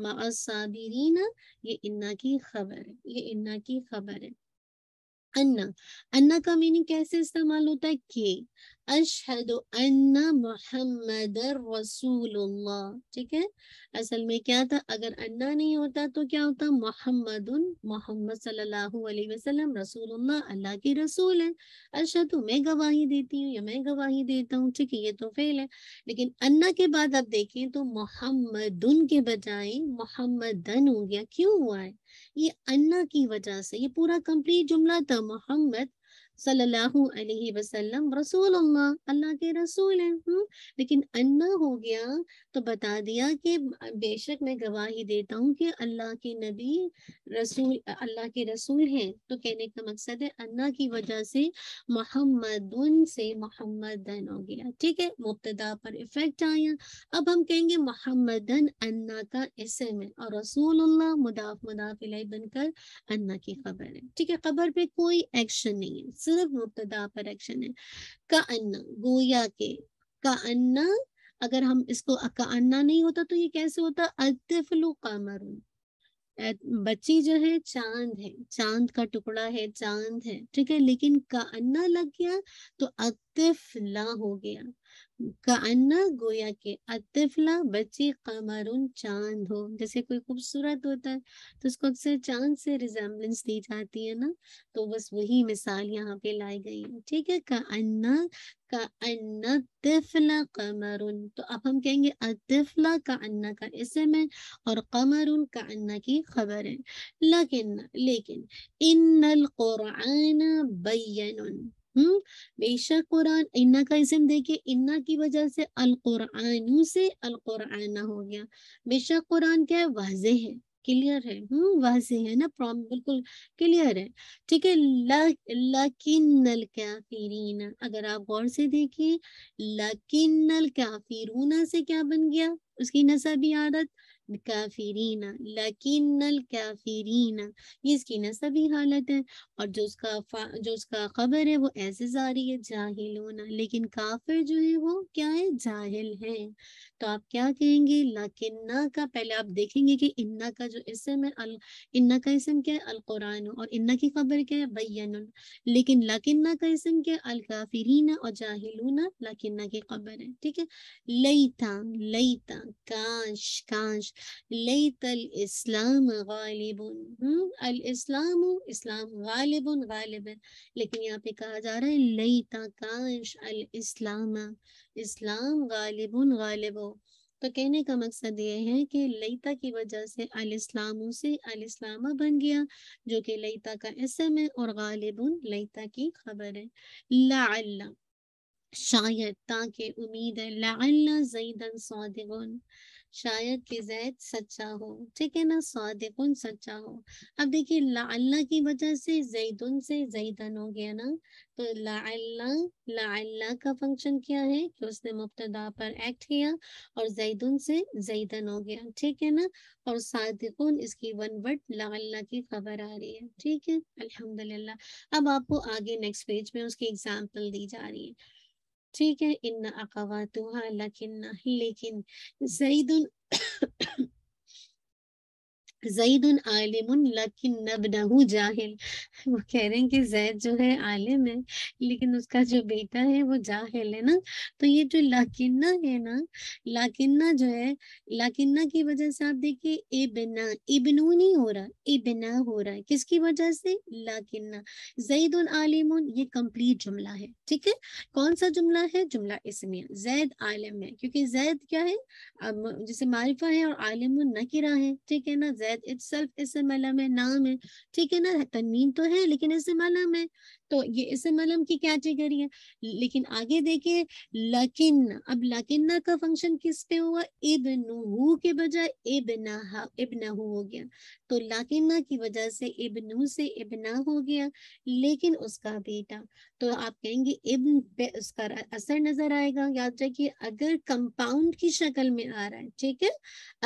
मासाबिरीन ये इन्ना की खबर है ये इन्ना की खबर है अन्ना अन्ना का मीनिंग कैसे इस्तेमाल होता है के अशहद अन्ना मोहम्मद रसूलुल्लाह ठीक है असल में क्या था अगर अन्ना नहीं होता तो क्या होता मोहम्मद मोहम्मद सल्लल्लाहु अलैहि वसल्लम रसूलुल्लाह अल्लाह के रसूल है अशहद मैं गवाही देती हूँ या मैं गवाही देता हूँ ठीक है ये तो फेल है लेकिन अन्ना के बाद आप देखें तो मोहम्मद के बजाय मोहम्मदन हो गया क्यों हुआ है ये अन्ना की वजह से ये पूरा कंप्लीट जुमला था मोहम्मद सल्लल्लाहु अलैहि वसल्लम रसूल अल्लाह अल्लाह के रसूल हैं हम्म? लेकिन अन्ना हो गया तो बता दिया कि बेशक मैं गवाही देता हूँ कि अल्लाह के नबी रसूल अल्लाह के रसूल हैं तो कहने का मकसद है अन्ना की वजह से मोहम्मद से मोहम्मदन हो गया ठीक है मुबतदा पर इफेक्ट आया अब हम कहेंगे मोहम्मदन अन्ना का इसम है और रसूल मुदाफ मुदाफ बनकर अन्ना की खबर है ठीक है खबर पे कोई एक्शन नहीं है सिर्फ मुबतदा पर एक्शन है का अन्ना गोया के का अन्ना अगर हम इसको का अन्ना नहीं होता तो ये कैसे होता का कामरुन बच्ची जो है चांद है चांद का टुकड़ा है चांद है ठीक है लेकिन का अन्ना लग गया तो अतिफला हो गया अन्ना गोया के अतिफला बच्ची कमरुन चांद हो जैसे कोई खूबसूरत होता है तो उसको अक्सर चांद से रिजेम्बलेंस दी जाती है ना तो बस वही मिसाल यहाँ पे लाई गई है ठीक है का अन्ना का अन्ना तिफला कमरुन तो अब हम कहेंगे अतिफला का अन्ना का इसम है और कमरुन का अन्ना की खबर है लेकिन लेकिन इन कुरान बैन हम्म बेशक कुरान इन्ना का इसम देखिए इन्ना की वजह से अल कुरान से अल कुराना हो गया बेशक कुरान क्या है वाजे है क्लियर है हम्म वाजे है ना प्रॉम बिल्कुल क्लियर है ठीक है लकिन नल काफिरीना अगर आप गौर से देखिए लकिन नल काफिरूना से क्या बन गया उसकी नसबी आदत काफिरीना लकिन काफिरीना ये इसकी नसबी हालत है और जो उसका जो उसका खबर है वो ऐसे जारी है जाहिल होना लेकिन काफिर जो है वो क्या है जाहिल है तो आप क्या कहेंगे लकिन्ना का पहले आप देखेंगे कि इन्ना का जो इसम है अल इन्ना का इसम क्या है अलकुरान और इन्ना की खबर क्या है बैन लेकिन लकिन्ना का इसम क्या है अल काफिरीना और जाहिलूना लकिन्ना की खबर है ठीक है लई था काश काश लैत इस्लाम गालिब अल इस्लाम इस्लाम गालिब गालिब लेकिन यहाँ पे कहा जा रहा है लईता काश अल इस्लाम इस्लाम गालिब गालिब तो कहने का मकसद ये है कि लईता की वजह से अल इस्लाम से अल इस्लामा बन गया जो कि लईता का इसम है और गालिबुन लईता की खबर है लाल शायद ताकि उम्मीद है लाल जईदन सौदिगुन शायद कि जैद सच्चा हो ठीक है ना सादिकुन सच्चा हो अब देखिए लाअल्ला की वजह से जईदुन से जैदन हो गया ना तो लाअल्ला लाअल्ला का फंक्शन क्या है कि उसने मुबतदा पर एक्ट किया और जईदुन से जैदन हो गया ठीक है ना और सादिकुन इसकी वन वर्ड लाअल्ला की खबर आ रही है ठीक है अल्हम्दुलिल्लाह अब आपको आगे नेक्स्ट पेज में उसकी एग्जाम्पल दी जा रही है ठीक है इन अखवातुहा लकिन लेकिन जईद जईद आलिम लकिन नबनहू जाहिल वो कह रहे हैं कि जैद जो है आलिम है लेकिन उसका जो बेटा है वो जाहिल है ना तो ये जो लाकिन्ना है ना लाकिन्ना जो है लाकिन्ना की वजह से आप देखिए इबना इबनू नहीं हो रहा इबना हो रहा है किसकी वजह से लाकिन्ना जईद आलिम ये कम्प्लीट जुमला है ठीक है कौन सा जुमला है जुमला इसमिया जैद आलिम है क्योंकि जैद क्या है जैसे मारिफा है और आलिम नकिरा है ठीक है ना जैद इट सेल्फ इसम अलम है नाम है ठीक है ना तनवीन तो है लेकिन इसम अलम है तो ये इसे मलम की कैटेगरी है लेकिन आगे देखे लकिन अब लकिन्ना का फंक्शन किस पे हुआ इबन के बजाय इबना इबन हो गया तो लाकिन्ना की वजह से इबन से इबना हो गया लेकिन उसका बेटा तो आप कहेंगे इबन पे उसका असर नजर आएगा याद रखिए अगर कंपाउंड की शक्ल में आ रहा है ठीक है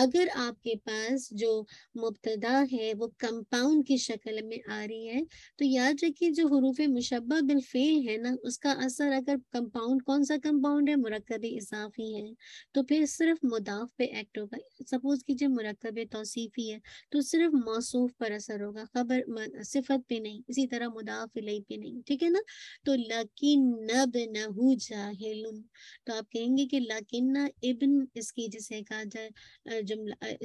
अगर आपके पास जो मुबतदा है वो कंपाउंड की शक्ल में आ रही है तो याद रखिए जो हरूफ मुशबा बिलफेल है ना उसका असर अगर कंपाउंड कौन सा कंपाउंड है मरकब इजाफी है तो फिर सिर्फ मुदाफ पे एक्ट होगा सपोज कीजिए मरकब तोसीफ़ी है तो सिर्फ मौसूफ पर असर होगा खबर सिफत पे नहीं इसी तरह मुदाफ लई पे नहीं ठीक है ना तो लकिन नब नहू जाहिल तो आप कहेंगे कि लकिना इबन इसकी जिसे कहा जाए जुमला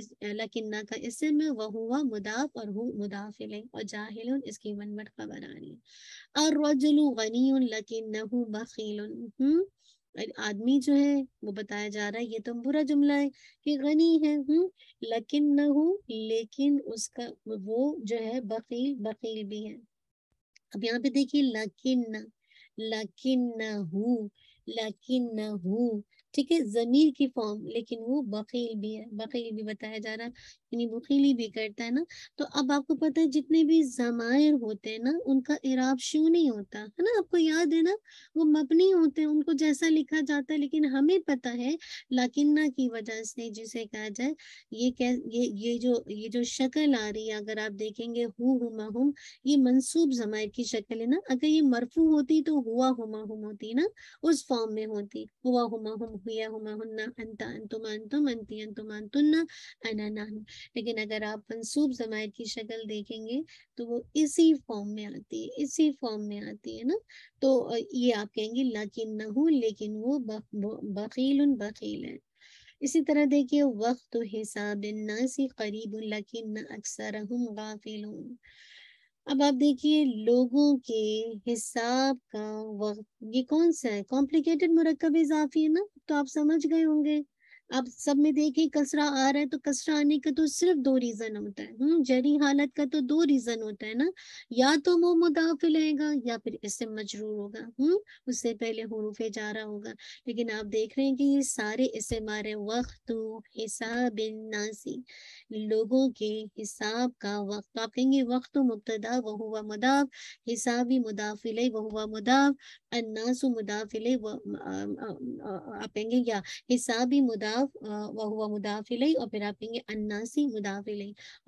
लकिना का इसम वह हुआ मुदाफ और हु मुदाफ लई और जाहिल इसकी मनमट खबर आ रही है अर्रजुल गनी लकिन्नहु बखील आदमी जो है वो बताया जा रहा है ये तो बुरा जुमला है कि गनी है हम्म लेकिन न हो लेकिन उसका वो जो है बकील बकील भी है अब यहाँ पे देखिए लकिन लकिन न हूँ लकिन न हूँ ठीक है जमीर की फॉर्म लेकिन वो बकील भी है बकील भी बताया जा रहा है यानी बुखीली बिगड़ता है ना तो अब आपको पता है जितने भी जमायर होते हैं ना उनका इराब शू नहीं होता है ना आपको याद है ना वो मबनी होते हैं उनको जैसा लिखा जाता है लेकिन हमें पता है लाकिन्ना की वजह से जिसे कहा जाए ये कह ये ये जो ये जो शक्ल आ रही है अगर आप देखेंगे हु हुमा हुम ये मनसूब जमायर की शक्ल है ना अगर ये मरफू होती तो हुआ हुमा हुम होती ना उस फॉर्म में होती हुआ हुमा हुम हुआ हुमा हुन्ना अंता अंतुमा अंतुम अंती अंतुमा अंतुन्ना अनाना लेकिन अगर आप मनसूब जमायत की शक्ल देखेंगे तो वो इसी फॉर्म में आती है इसी फॉर्म में आती है ना तो ये आप कहेंगे न हो लेकिन वो बकील उन बकील है इसी तरह देखिए वक्त हिसाब नासी करीब लकिन अक्सर हम गाफिल अब आप देखिए लोगों के हिसाब का वक्त ये कौन सा है कॉम्प्लिकेटेड मरकब इजाफी है ना तो आप समझ गए होंगे अब सब में देखें कसरा आ रहा है तो कसरा आने का तो सिर्फ दो रीजन होता है हम्म जरी हालत का तो दो रीजन होता है ना या तो वो मुदाफिल आएगा या फिर इससे मजरूर होगा हम्म उससे पहले हरूफे जा रहा होगा लेकिन आप देख रहे हैं कि ये सारे इससे मारे वक्त हिसाब नासी लोगों के हिसाब का वक्त तो आप कहेंगे वक्त मुबतदा वह हुआ मुदाफ हिसाबी मुदाफिल वह हुआ मुदाफ अन्नासु मुदाफिल आप कहेंगे या हिसाबी मुदाफ मुदाफ वह हुआ लई और फिर आप कहेंगे अन्नासी मुदाफ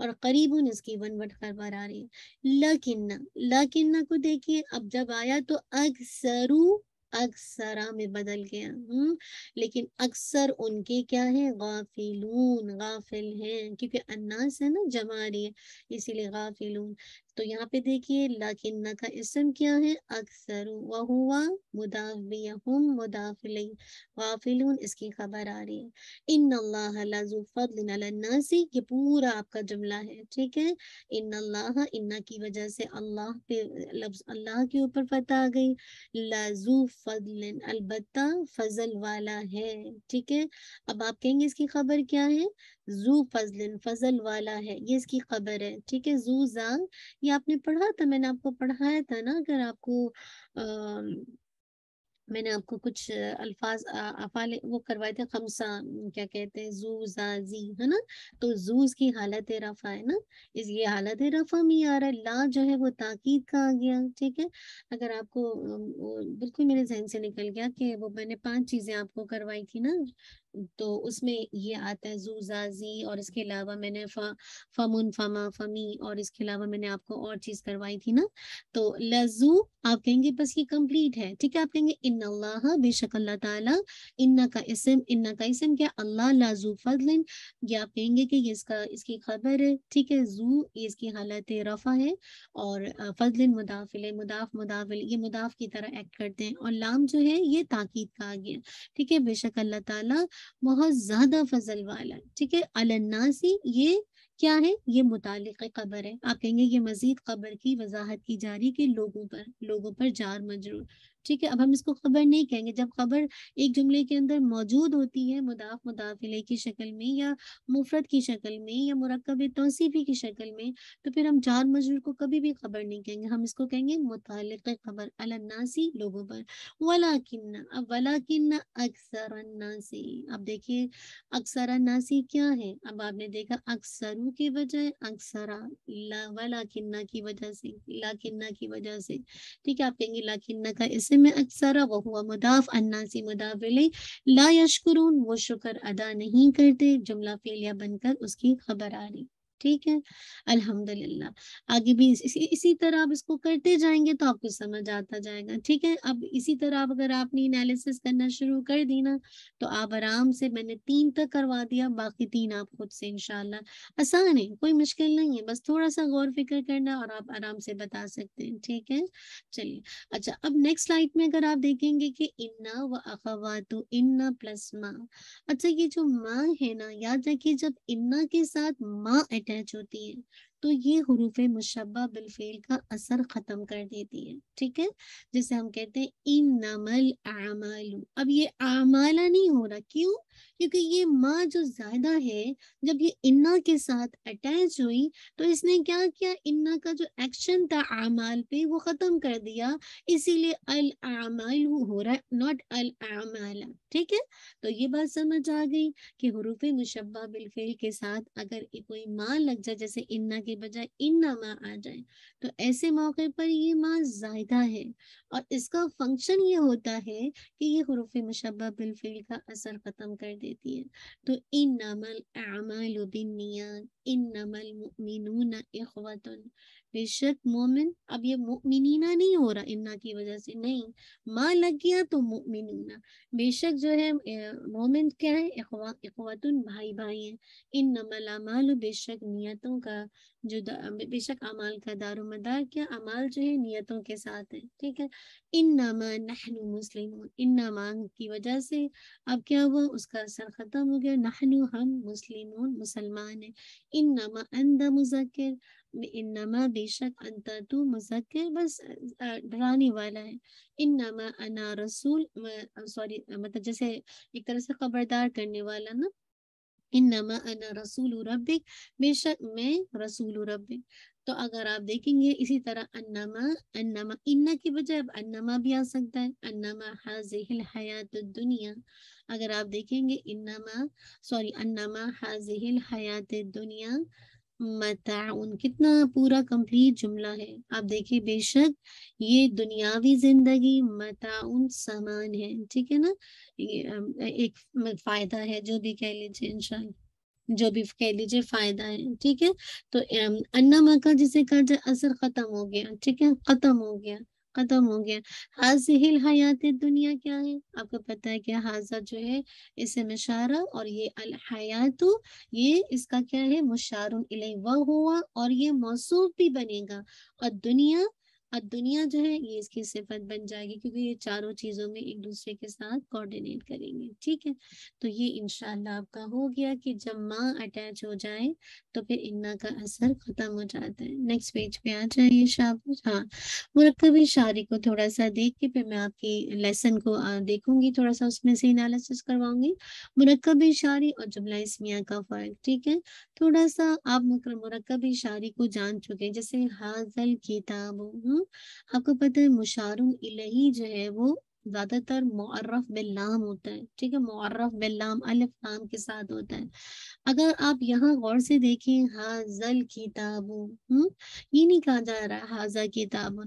और करीबन इसकी वन वट खबर आ रही है लकिन्ना लकिन्ना को देखिए अब जब आया तो अक्सरु अक्सरा में बदल गया हम्म लेकिन अक्सर उनके क्या है गाफिलून गाफिल हैं क्योंकि अन्नास है ना जमा रही है इसीलिए गाफिलून तो यहाँ पे देखिए लाकिन का इसम क्या है अक्सर वहुआ मुदाफियम मुदाफिल वाफिलून इसकी खबर आ रही है इन अल्लाह ये पूरा आपका जुमला है ठीक है इन अल्लाह इन्ना की वजह से अल्लाह पे लफ्ज अल्लाह के ऊपर पता आ गई लाजू फदल अलबत्ता फजल वाला है ठीक है अब आप कहेंगे इसकी खबर क्या है जू फजल फजल वाला है ये इसकी खबर है ठीक है जू जा ये आपने पढ़ा था मैंने आपको पढ़ाया था ना अगर आपको आ, मैंने आपको कुछ अल्फाज अफाल वो करवाए थे खमसा क्या कहते हैं जूजा जी है ना तो जूज की हालत रफा है ना इस ये हालत रफा में आ रहा है ला जो है वो ताकीद का आ गया ठीक है अगर आपको बिल्कुल मेरे जहन से निकल गया कि वो मैंने पांच चीजें आपको करवाई थी ना तो उसमें ये आता है जूजाजी और इसके अलावा मैंने फा, फमुन फमा फमी और इसके अलावा मैंने आपको और चीज करवाई थी ना तो लजू आप कहेंगे बस ये कंप्लीट है ठीक है आप कहेंगे इन अल्लाह बेशक अल्लाह ताला इन्ना का इसम इन्ना का इसम क्या अल्लाह लाजू फजल ये आप कहेंगे कि ये इसका इसकी खबर है ठीक है जू ये इसकी हालत रफा है और फजलिन मुदाफिल मुदाफ मुदाफिल ये मुदाफ की तरह एक्ट करते हैं और लाम जो है ये ताकीद का आ गया ठीक है बेशक अल्लाह ताला बहुत ज्यादा फजल वाला है ठीक है अलन्नासी ये क्या है ये मुतल कबर है आप कहेंगे ये मजीद कबर की वजाहत की जा रही है कि लोगों पर लोगों पर जार मजरूर ठीक है अब हम इसको खबर नहीं कहेंगे जब खबर एक जुमले के अंदर मौजूद होती है मुदाफ मुदाफिले की शक्ल में या मुफरत की शक्ल में या मरकब तोसीफी की शक्ल में तो फिर हम जान मजूर को कभी भी खबर नहीं कहेंगे हम इसको कहेंगे मुतल खबर अलनासी लोगों पर वला किन्ना अब वला किन्ना अक्सर अन्नासी अब देखिए अक्सर अन्नासी क्या है अब आपने देखा अक्सरों की वजह अक्सरा ला वला किन्ना की वजह से ला किन्ना की वजह से ठीक है आप कहेंगे ला किन्ना का इसम में अक्सर वह हुआ मुदाफ अन्नासी मुदाफ ला यशकरून वो शुक्र अदा नहीं करते जुमला फेलिया बनकर उसकी खबर आ रही ठीक है अल्हम्दुलिल्लाह आगे भी इस, इसी, इसी तरह आप इसको करते जाएंगे तो आपको समझ आता जाएगा ठीक है अब इसी तरह आप अगर आपने एनालिसिस करना शुरू कर दी ना तो आप आराम से मैंने तीन तक करवा दिया बाकी तीन आप खुद से इनशाला आसान है कोई मुश्किल नहीं है बस थोड़ा सा गौर फिक्र करना और आप आराम से बता सकते हैं ठीक है चलिए अच्छा अब नेक्स्ट स्लाइड में अगर आप देखेंगे कि इन्ना व अखवातु इन्ना प्लस माँ अच्छा ये जो माँ है ना याद रखिए जब इन्ना के साथ माँ अटैच होती हैं तो ये हरूफ मुशबा बिलफेल का असर ख़त्म कर देती है ठीक है जैसे हम कहते हैं इन नमल आमालू अब ये आमाला नहीं हो रहा क्यों क्योंकि ये माँ जो ज्यादा है जब ये इन्ना के साथ अटैच हुई तो इसने क्या किया इन्ना का जो एक्शन था आमाल पे वो ख़त्म कर दिया इसीलिए अल आमाल हो रहा है नॉट अल आमाल ठीक है तो ये बात समझ आ गई कि हरूफ मुशबा बिलफेल के साथ अगर कोई माँ लग जाए जैसे इन्ना के बजाय इन्ना माँ आ जाए तो ऐसे मौके पर ये माँ जायदा है और इसका फंक्शन ये होता है कि ये हरूफ मुशबा बिलफेल का असर ख़त्म कर दे देती है तो इन नमल अमाल इन नमल बेशक मोमिन अब ये मुमिनीना नहीं हो रहा इन्ना की वजह से नहीं माँ लग गया तो मुमिनीना बेशक जो है मोमिन क्या है इखवा भाई भाई हैं इन नमल अमाल बेशक नियतों का जो बेशक अमाल का मदार क्या अमाल जो है नियतों के साथ है ठीक है इन नामा नहनु मुस्लिम इन नामा की वजह से अब क्या हुआ उसका असर ख़त्म हो गया नहनु हम मुस्लिम मुसलमान है इन नामा अंदा मुजक्र इन नमा बेशक अंतर तू मुजक्र बस डराने वाला है इन नामा अना रसूल सॉरी मतलब जैसे एक तरह से खबरदार करने वाला ना अना रसूल रबिक बेशक मैं रसूल रबिक तो अगर आप देखेंगे इसी तरह अन्नामा अन्नमा इन्ना की बजाय अब अन्नामा भी आ सकता है अन्नामा हाजिल हयात दुनिया अगर आप देखेंगे इन्नामा सॉरी अन्नमा हाजिल हयात दुनिया मताउन कितना पूरा कंप्लीट जुमला है आप देखिए बेशक ये दुनियावी जिंदगी मताउन समान है ठीक है ना एक फायदा है जो भी कह लीजिए इंशाल्लाह जो भी कह लीजिए फायदा है ठीक है तो अन्ना मका जिसे कर्ज असर खत्म हो गया ठीक है खत्म हो गया ख़त्म हो गया हाजिल हयात दुनिया क्या है आपको पता है क्या हाजा जो है इसे मशारा और ये अल हयात ये इसका क्या है मुशार वह हुआ और ये मौसू भी बनेगा और दुनिया और दुनिया जो है ये इसकी सिफत बन जाएगी क्योंकि ये चारों चीजों में एक दूसरे के साथ कोऑर्डिनेट करेंगे ठीक है तो ये इनशाला आपका हो गया कि जब माँ अटैच हो जाए तो फिर इन्ना का असर खत्म हो जाता है नेक्स्ट पेज पे आ जाइए शाबाश हाँ मुरक्कब इशारे को थोड़ा सा देख के फिर मैं आपकी लेसन को देखूंगी थोड़ा सा उसमें से एनालिसिस करवाऊंगी मुरक्कब इशारे और जुमला इसमिया का फर्क ठीक है थोड़ा सा आप मुरक्कब इशारे को जान चुके हैं जैसे हाजल किताब हूँ आपको पता है मुशारुन इलही जो है वो ज्यादातर मुआरफ बिल्लाम होता है ठीक है मुआरफ बिल्लाम अलिफ लाम के साथ होता है अगर आप यहाँ गौर से देखें हाजल किताब हम्म? ये नहीं कहा जा रहा है हाजा किताब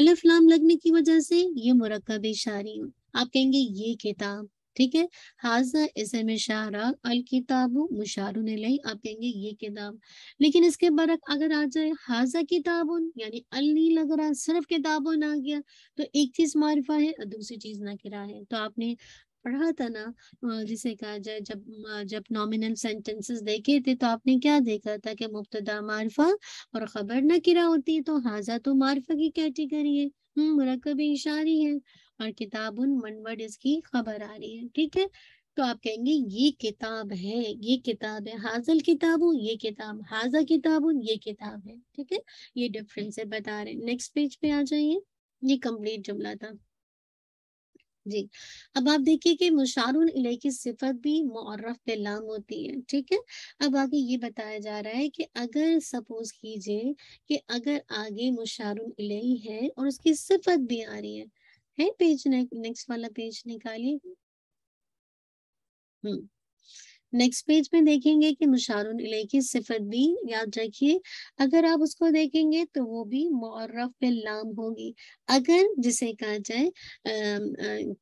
अलिफ लाम लगने की वजह से ये मरकब शारी आप कहेंगे ये किताब ठीक है हाजा इसे मिशारा अल किताब मुशारुन आप कहेंगे ये किताब लेकिन इसके बरक अगर आ जाए हाजा किताब यानी अल नहीं लग रहा सिर्फ किताबुन आ गया तो एक चीज मारिफा है और दूसरी चीज ना किरा है तो आपने पढ़ा था ना जिसे कहा जाए जब जब नॉमिनल सेंटेंसेस देखे थे तो आपने क्या देखा था कि मुबतदा मारफा और खबर ना किरा होती तो हाजा तो मारफा की कैटेगरी है हम्म, मुरकब इशारी है और किताब वन वर्ड इसकी खबर आ रही है ठीक है तो आप कहेंगे ये किताब है ये किताब है हाजल किताबू ये किताब हाजा किताबुन ये किताब है ठीक है ये डिफरेंस है बता रहे नेक्स्ट पेज पे आ जाइए ये कंप्लीट जुमला था जी अब आप देखिए कि मुशारुन इले की सिफत भी मौरफ पे लाम होती है ठीक है अब आगे ये बताया जा रहा है कि अगर सपोज कीजिए कि अगर आगे मुशारुन इले है और उसकी सिफत भी आ रही है है पेज ने, नेक्स्ट वाला पेज निकालिए नेक्स्ट हम्म, पेज में देखेंगे कि मुशारुन इले की सिफत भी याद रखिए अगर आप उसको देखेंगे तो वो भी मौरफ पे लाम होगी अगर जिसे कहा जाए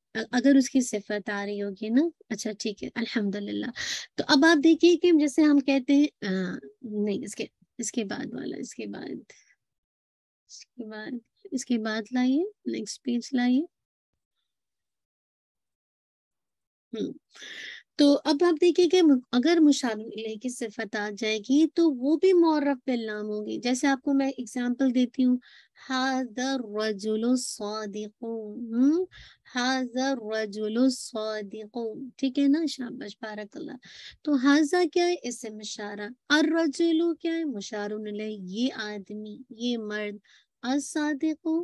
अगर उसकी सिफत आ रही होगी ना अच्छा ठीक है अल्हम्दुलिल्लाह तो अब आप देखिए कि जैसे हम कहते हैं नहीं इसके इसके बाद वाला इसके बाद इसके बाद इसके बाद लाइए नेक्स्ट पेज लाइए हम्म, तो अब आप देखिए कि अगर मुशाले की सिफत आ जाएगी तो वो भी मौरफ लाम होगी जैसे आपको मैं एग्जाम्पल देती हूँ हम्म, ठीक है ना शाबाश बारक अल्लाह तो हाजा क्या है इससे मुशारा और रजुलो क्या है मुशारुन ये आदमी ये मर्द असादिको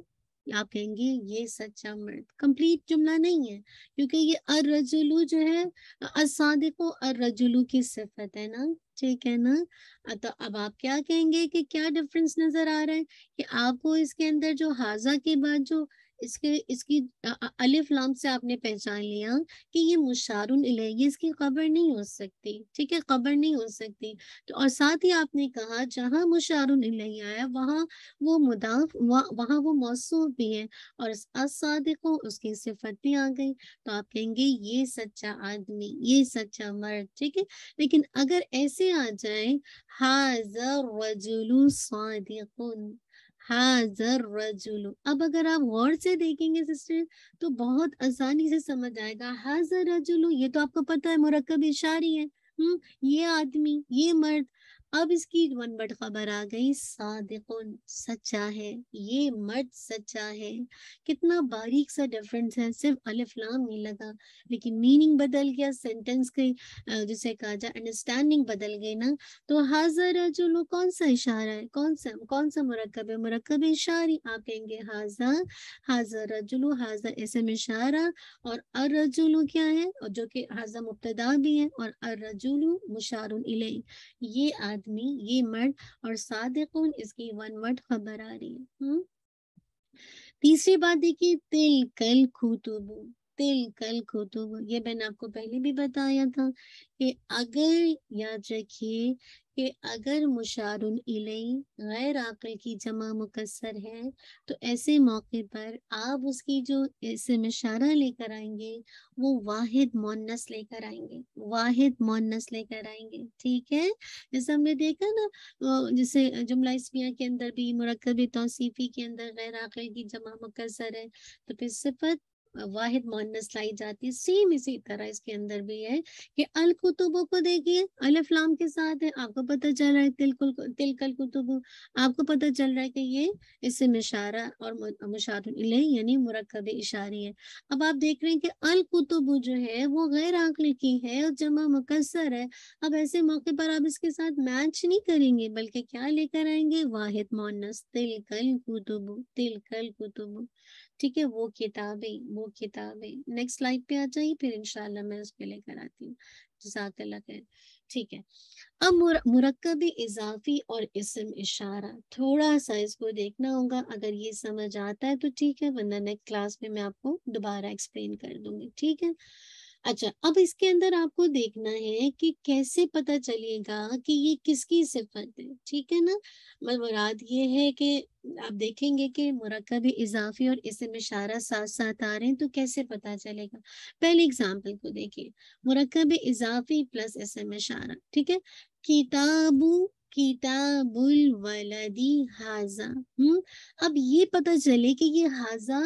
आप कहेंगे ये सच्चा मर्द कंप्लीट जुमला नहीं है क्योंकि ये अरजुलू जो है असादिको अरजुलू की सिफत है ना ठीक है ना तो अब आप क्या कहेंगे कि क्या डिफरेंस नजर आ रहा है कि आपको इसके अंदर जो हाजा के बाद जो इसके इसकी अलिफ लाम से आपने पहचान लिया कि ये मुशार ये इसकी कबर नहीं हो सकती ठीक है कबर नहीं हो सकती तो और साथ ही आपने कहा जहाँ मुशार आया वहाँ वो मुदाफ वह, वहाँ वो मौसू भी है और असादिको उसकी सिफत भी आ गई तो आप कहेंगे ये सच्चा आदमी ये सच्चा मर्द ठीक है लेकिन अगर ऐसे आ जाए हाजर रजुल सादिकुन हाजर रजुल अब अगर आप वर्ड से देखेंगे सिस्टर तो बहुत आसानी से समझ आएगा हाजर रजुल ये तो आपको पता है मुरक्कब इशारी है हम्म ये आदमी ये मर्द अब इसकी मनबट खबर आ गई सादिकुन सच्चा है ये मर्द सच्चा है कितना बारीक सा डिफरेंस है सिर्फ अलिफ लाम नहीं लगा लेकिन मीनिंग बदल गया सेंटेंस के जिसे कहा जाए अंडरस्टैंडिंग बदल गई ना तो हाजर जो लोग कौन सा इशारा है कौन सा कौन सा मरकब है मरकब इशारी आप कहेंगे हाजा हाजर रजुलू हाजर इसम इशारा और अर अर्रजुलू क्या है और जो कि हाजा मुब्तदा भी है और अर्रजुलू मुशारुन इले ये आज आदमी ये मर्द और सादिकुन इसकी वन वर्ड खबर आ रही है हम्म। तीसरी बात देखिए तिल कल खुतुबू तिल कल कुतुब तो ये मैंने आपको पहले भी बताया था कि अगर याद रखिए कि अगर मुशारुन इलई गैर आकल की जमा मुकसर है तो ऐसे मौके पर आप उसकी जो ऐसे मशारा लेकर आएंगे वो वाहिद मोनस लेकर आएंगे वाहिद मोनस लेकर आएंगे ठीक है जैसे हमने देखा ना जैसे जुमला इसमिया के अंदर भी मरकबी तोसीफ़ी के अंदर गैर आकल की जमा मुकसर है तो फिर सिफत वाहिद मोहनस लाई जाती है सेम इसी तरह इसके अंदर भी है कि अल कुतुबों को देखिए अलफलाम के साथ है आपको पता चल रहा है तिलकुल तिलकल कुतुबो आपको पता चल रहा है कि ये इससे मशारा और मुशार यानी मुरकब इशारी है अब आप देख रहे हैं कि अल कुतुब जो है वो गैर आकल की है और जमा मुकसर है अब ऐसे मौके पर आप इसके साथ मैच नहीं करेंगे बल्कि क्या लेकर आएंगे वाहिद मोहनस तिलकल कुतुब तिलकल कुतुब ठीक है वो किताबें वो किताबें नेक्स्ट स्लाइड पे आ जाइए फिर इनशाला मैं उस लेकर आती हूँ जजाकल्ला खैर ठीक है अब मुर, मुरक्कब इजाफी और इसम इशारा थोड़ा सा इसको देखना होगा अगर ये समझ आता है तो ठीक है वरना नेक्स्ट क्लास में मैं आपको दोबारा एक्सप्लेन कर दूंगी ठीक है अच्छा अब इसके अंदर आपको देखना है कि कैसे पता चलेगा कि ये किसकी सिफत है ठीक है ना मुराद ये है कि आप देखेंगे कि मुरकब इजाफी और इसे इशारा साथ साथ आ रहे हैं तो कैसे पता चलेगा पहले एग्जाम्पल को देखिए मुरकब इजाफी प्लस इसम इशारा ठीक है किताबू किताबुल वलदी हाजा हम्म अब ये पता चले कि ये हाजा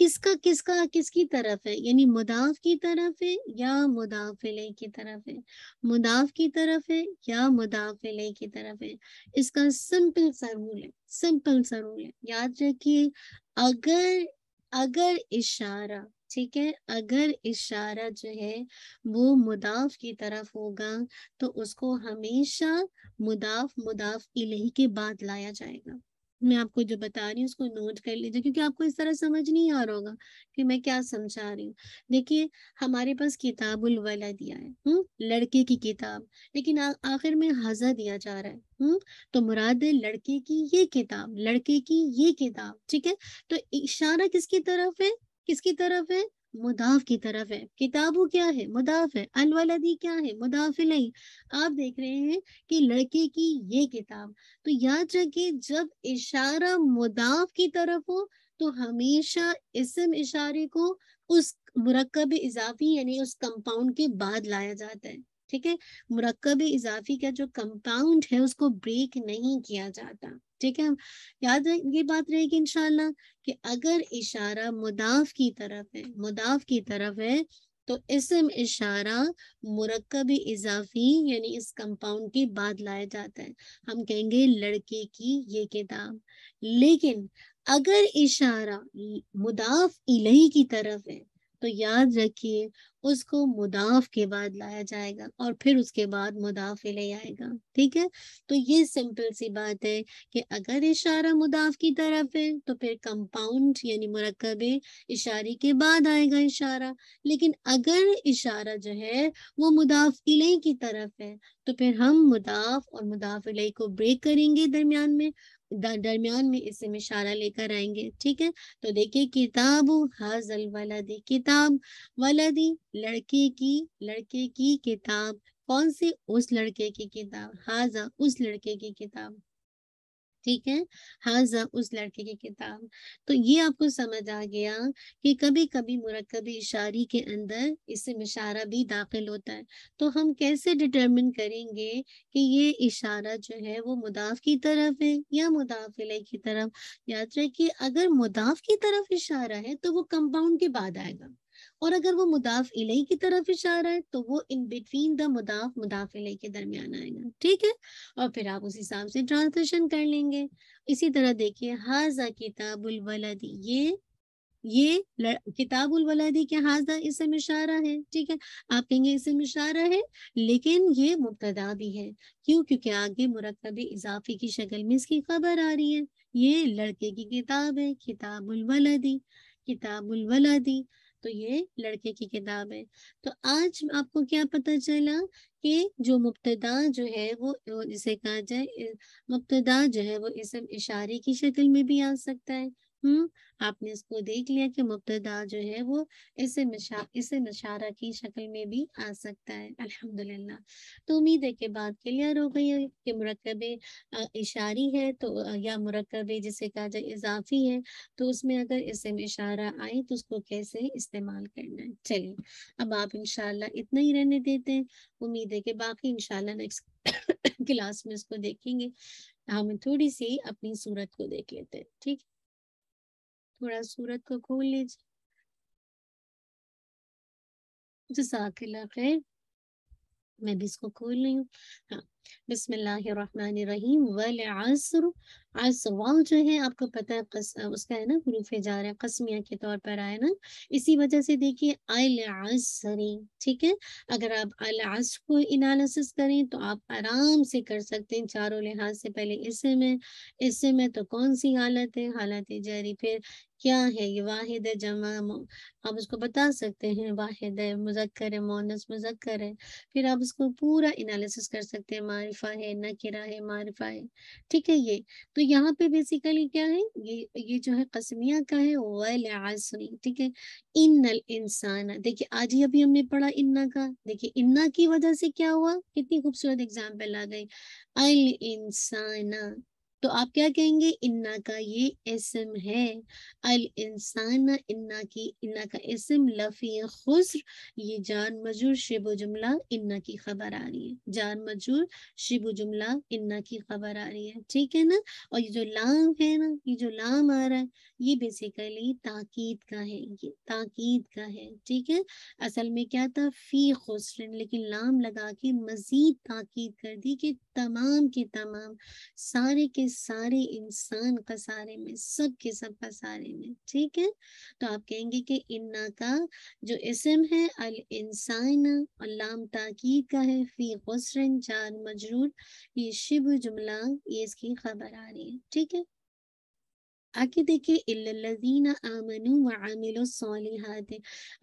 किसका किसका किसकी तरफ है यानी मुदाफ की तरफ है या मुदाफिले की तरफ है मुदाफ की तरफ है या मुदाफिले की तरफ है इसका सिंपल सा रूल है सिंपल सा रूल है याद रखिए अगर अगर इशारा ठीक है अगर इशारा जो है वो मुदाफ की तरफ होगा तो उसको हमेशा मुदाफ मुदाफ इलेही के बाद लाया जाएगा मैं आपको जो बता रही हूँ उसको नोट कर लीजिए क्योंकि आपको इस तरह समझ नहीं आ रहा होगा कि मैं क्या समझा रही हूँ देखिए हमारे पास किताबुल वला दिया है हुँ? लड़के की किताब लेकिन आखिर में हजा दिया जा रहा है हुँ? तो मुराद है लड़के की ये किताब लड़के की ये किताब ठीक है तो इशारा किसकी तरफ है किसकी तरफ है मुदाफ की तरफ है किताबू क्या है मुदाफ है अलवलदी क्या है मुदाफिल आप देख रहे हैं कि लड़के की ये किताब तो याद रखिए जब इशारा मुदाफ की तरफ हो तो हमेशा इसम इशारे को उस मुरकब इजाफी यानी उस कंपाउंड के बाद लाया जाता है ठीक है मुरकब इजाफी का जो कंपाउंड है उसको ब्रेक नहीं किया जाता ठीक है याद ये बात रहेगी इनशाला कि अगर इशारा मुदाफ की तरफ है मुदाफ की तरफ है तो इसम इशारा मरकब इजाफी यानी इस कंपाउंड के बाद लाया जाता है हम कहेंगे लड़के की ये किताब लेकिन अगर इशारा मुदाफ इलही की तरफ है तो याद रखिए उसको मुदाफ के बाद लाया जाएगा और फिर उसके बाद मुदाफ ले आएगा ठीक है तो ये सिंपल सी बात है कि अगर इशारा मुदाफ की तरफ है तो फिर कंपाउंड यानी मरकब इशारे के बाद आएगा इशारा लेकिन अगर इशारा जो है वो मुदाफ इले की तरफ है तो फिर हम मुदाफ और मुदाफ इले को ब्रेक करेंगे दरमियान में दरमियान में इसे इशारा लेकर आएंगे ठीक है तो देखिए किताब हाजल वलदी किताब वलदी लड़के की लड़के की किताब कौन सी उस लड़के की किताब हाजा उस लड़के की किताब ठीक है हाजा उस लड़के की किताब तो ये आपको समझ आ गया कि कभी कभी मुरकब इशारी के अंदर इससे इशारा भी दाखिल होता है तो हम कैसे डिटरमिन करेंगे कि ये इशारा जो है वो मुदाफ की तरफ है या मुदाफ की तरफ याद रखिए अगर मुदाफ की तरफ इशारा है तो वो कंपाउंड के बाद आएगा और अगर वो मुदाफ इलाई की तरफ इशारा है तो वो इन बिटवीन द मुदाफ मुदाफ इलाई के दरमियान आएगा ठीक है और फिर आप उस हिसाब से ट्रांसलेशन कर लेंगे इसी तरह देखिए हाजा किताबुल ये ये किताबुल के हाजा इसे इशारा है ठीक है आप कहेंगे इसे इशारा है लेकिन ये मुबतदा भी है क्यों क्योंकि आगे मुरकब इजाफे की शक्ल में इसकी खबर आ रही है ये लड़के की किताब है किताबुल वलदी किताबुल तो ये लड़के की किताब है तो आज आपको क्या पता चला कि जो मुबतदा जो है वो जिसे कहा जाए मुबतदा जो है वो इसम इशारे की शक्ल में भी आ सकता है हम्म आपने इसको देख लिया कि मुबतदा जो है वो इसे मशा, इसे मशारा की शक्ल में भी आ सकता है अल्हम्दुलिल्लाह तो उम्मीद है कि बात क्लियर हो गई है कि मरकब इशारी है तो या मरकब जिसे कहा जाए इजाफी है तो उसमें अगर इसे इशारा आए तो उसको कैसे इस्तेमाल करना है चलिए अब आप इनशाला इतना ही रहने देते हैं उम्मीद है कि बाकी इनशाला नेक्स्ट (coughs) क्लास में इसको देखेंगे हम थोड़ी सी अपनी सूरत को देख लेते हैं ठीक है थोड़ा सूरत को खोल लीजिए जजाकिल्ला खैर मैं भी इसको खोल रही हूँ हाँ बिस्मिल्लाहिर्रहमानिर्रहीम वल असर आज सवाल जो है आपको पता है कस, उसका है ना हरूफ जा रहा है कसमिया के तौर पर आया ना इसी वजह से देखिए अलसरी ठीक है अगर आप अलास को इनालिसिस करें तो आप आराम से कर सकते हैं चारों लिहाज से पहले इसे में इसे में तो कौन सी हालत है हालत जारी फिर क्या है ये वाहिद जमा आप उसको बता सकते हैं वाहिद है मुजक्कर है मोनस मुजक्कर है फिर आप उसको पूरा इनालिसिस कर सकते हैं मारिफा है नकिरा है मारिफा है ठीक है ये तो तो यहाँ पे बेसिकली क्या है ये ये जो है कसमिया का है वसुल ठीक है इन्नल इंसान देखिए आज ही अभी हमने पढ़ा इन्ना का देखिए इन्ना की वजह से क्या हुआ कितनी खूबसूरत एग्जाम्पल आ गई अल इंसाना तो आप क्या कहेंगे इन्ना का ये इसम है अल इंसान इन्ना की इन्ना का इसम लफी खुस्र ये जान मजूर शिब जुमला इन्ना की खबर आ रही है जान मजूर शिब जुमला इन्ना की खबर आ रही है ठीक है ना और ये जो लाम है ना ये जो लाम आ रहा है ये बेसिकली ताकीद का है ये ताकीद का है ठीक है असल में क्या था फी खुसर लेकिन लाम लगा के मजीद ताकीद कर दी कि तमाम के तमाम सारे के सारे इंसान पसारे में सब के सब पसारे में ठीक है तो आप कहेंगे कि इन्ना का जो इसम है अल इंसान और लाम ताकीद का है फी गुसरन चार मजरूर ये शिब जुमला ये इसकी खबर आ रही है ठीक है आगे देखिए इल्लल्लज़ीना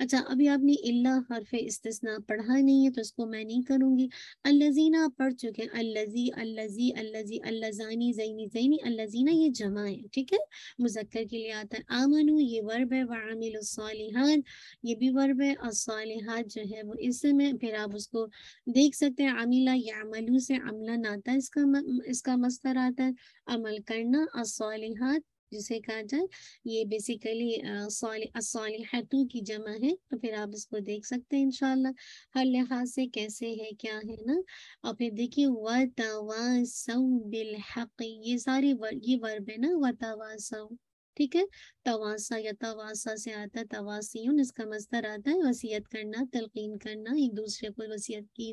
अच्छा अभी आपने इल्ला हरफ इस्तेसना पढ़ा नहीं है तो उसको मैं नहीं करूँगी अल्लज़ीना पढ़ चुके हैं अल्लाजी अल्लाजी अल्लाजी अल्लाजानी ज़ैनी ज़ैनी अल्लाजीना ये जमा है ठीक है मुजक्कर के लिए आता है आमनु ये वर्ब है व आमिलुस्सॉलिहात ये भी वर्ब है और सालिहात जो है वो इसम में फिर आप उसको देख सकते हैं आमिला या अमलू से अमला नाता इसका इसका मस्तर आता है अमल करना और सालिहात जिसे कहा जाए ये बेसिकली सालिहतों की जमा है तो फिर आप इसको देख सकते हैं इनशाला हर लिहाज से कैसे है क्या है ना और फिर देखिए वतवासव बिल हक ये सारी वर, ये वर्ब है ना वतवासव ठीक है तवासा या तवासा से आता है तवासीन इसका मस्तर आता है वसीयत करना तलकीन करना एक दूसरे को वसीयत की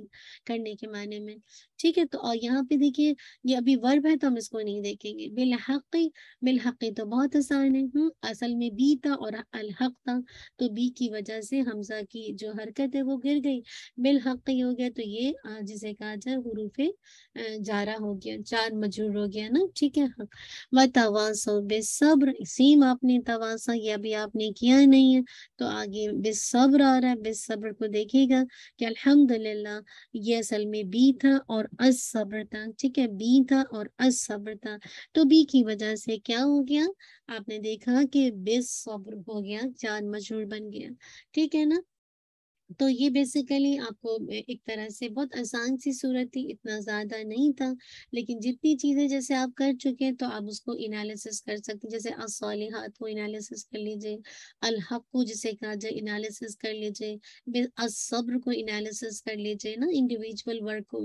करने के मायने में ठीक है तो और यहाँ पे देखिए ये अभी वर्ब है तो हम इसको नहीं देखेंगे बिलहकी बिलहकी तो बहुत आसान है हम्म, असल में बी था और अलहक था तो बी की वजह से हमजा की जो हरकत है वो गिर गई बिलहकी हो गया तो ये जिसे कहा जाए हरूफे जारा हो गया चार मजूर हो गया ना ठीक है व तवासो बेसब्र सीम आपने तवासा ये अभी आपने किया ही नहीं है तो आगे बेसब्र आ रहा है बेसब्र को देखिएगा कि अल्हम्दुलिल्लाह ये असल में बी था और अस सब्र था ठीक है बी था और अस सब्र था तो बी की वजह से क्या हो गया आपने देखा कि बेसब्र हो गया जान मशहूर बन गया ठीक है ना तो ये बेसिकली आपको एक तरह से बहुत आसान सी सूरत थी इतना ज़्यादा नहीं था लेकिन जितनी चीज़ें जैसे आप कर चुके हैं तो आप उसको इनालिसिस कर सकते हैं जैसे असलिहात को इनालिसिस कर लीजिए अलहक को जिसे कहा जाए इनालिसिस कर लीजिए असब्र को इनालिसिस कर लीजिए ना इंडिविजुअल वर्ड को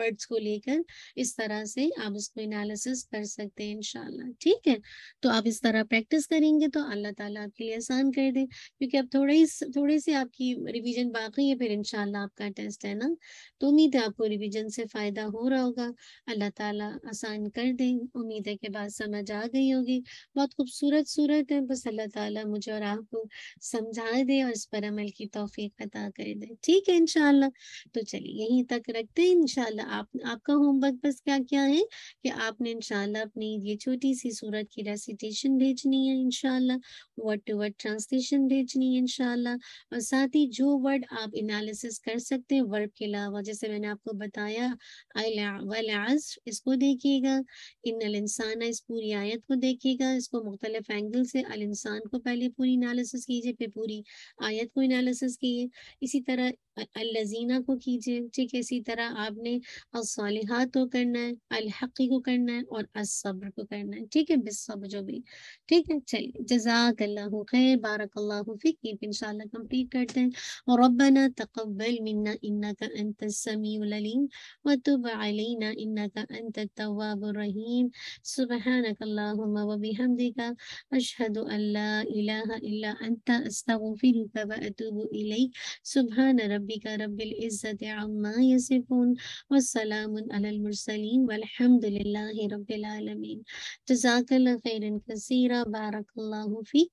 वर्ड्स को लेकर इस तरह से आप उसको इनालिसिस कर सकते हैं इनशाला ठीक है तो आप इस तरह प्रैक्टिस करेंगे तो अल्लाह ताला आपके लिए आसान कर दे क्योंकि अब थोड़े ही थोड़े से आपकी रिविजन रिविजन बाकी है फिर इनशाला आपका टेस्ट है ना तो उम्मीद है आपको रिविजन से फ़ायदा हो रहा होगा अल्लाह ताला आसान कर दें उम्मीद है कि बात समझ आ गई होगी बहुत खूबसूरत सूरत है बस अल्लाह ताला मुझे और आपको समझा दे और इस पर अमल की तोफ़ीक अदा कर दे ठीक है इनशाला तो चलिए यहीं तक रखते हैं इनशाला आप, आपका होमवर्क बस क्या क्या है कि आपने इनशाला अपनी ये छोटी सी सूरत की रेसिटेशन भेजनी है इनशाला वर्ड टू वर्ड ट्रांसलेशन भेजनी है इनशाला और साथ ही जो वर्ड आप एनालिसिस कर सकते हैं वर्ब के अलावा जैसे मैंने आपको बताया वलाज इसको देखिएगा इन अल इंसान इस पूरी आयत को देखिएगा इसको मुख्तलिफ एंगल से अल इंसान को पहले पूरी एनालिसिस कीजिए फिर पूरी आयत को एनालिसिस कीजिए इसी तरह अल्लजीना को कीजिए ठीक है इसी तरह आपने असलिहात को करना है अलहकी को करना है और असब्र को करना है ठीक है बिसब्र जो भी ठीक है चलिए जजाक अल्लाह खैर बारक अल्लाह फिक इन कंप्लीट करते हैं ربنا تقبل منا إنك أنت السميع العليم وتب علينا إنك أنت التواب الرحيم سبحانك اللهم وبحمدك أشهد أن لا إله إلا أنت أستغفرك وأتوب إليك سبحان ربك رب العزة عما يصفون والسلام على المرسلين والحمد لله رب العالمين جزاك الله خيرا كثيرا بارك الله فيك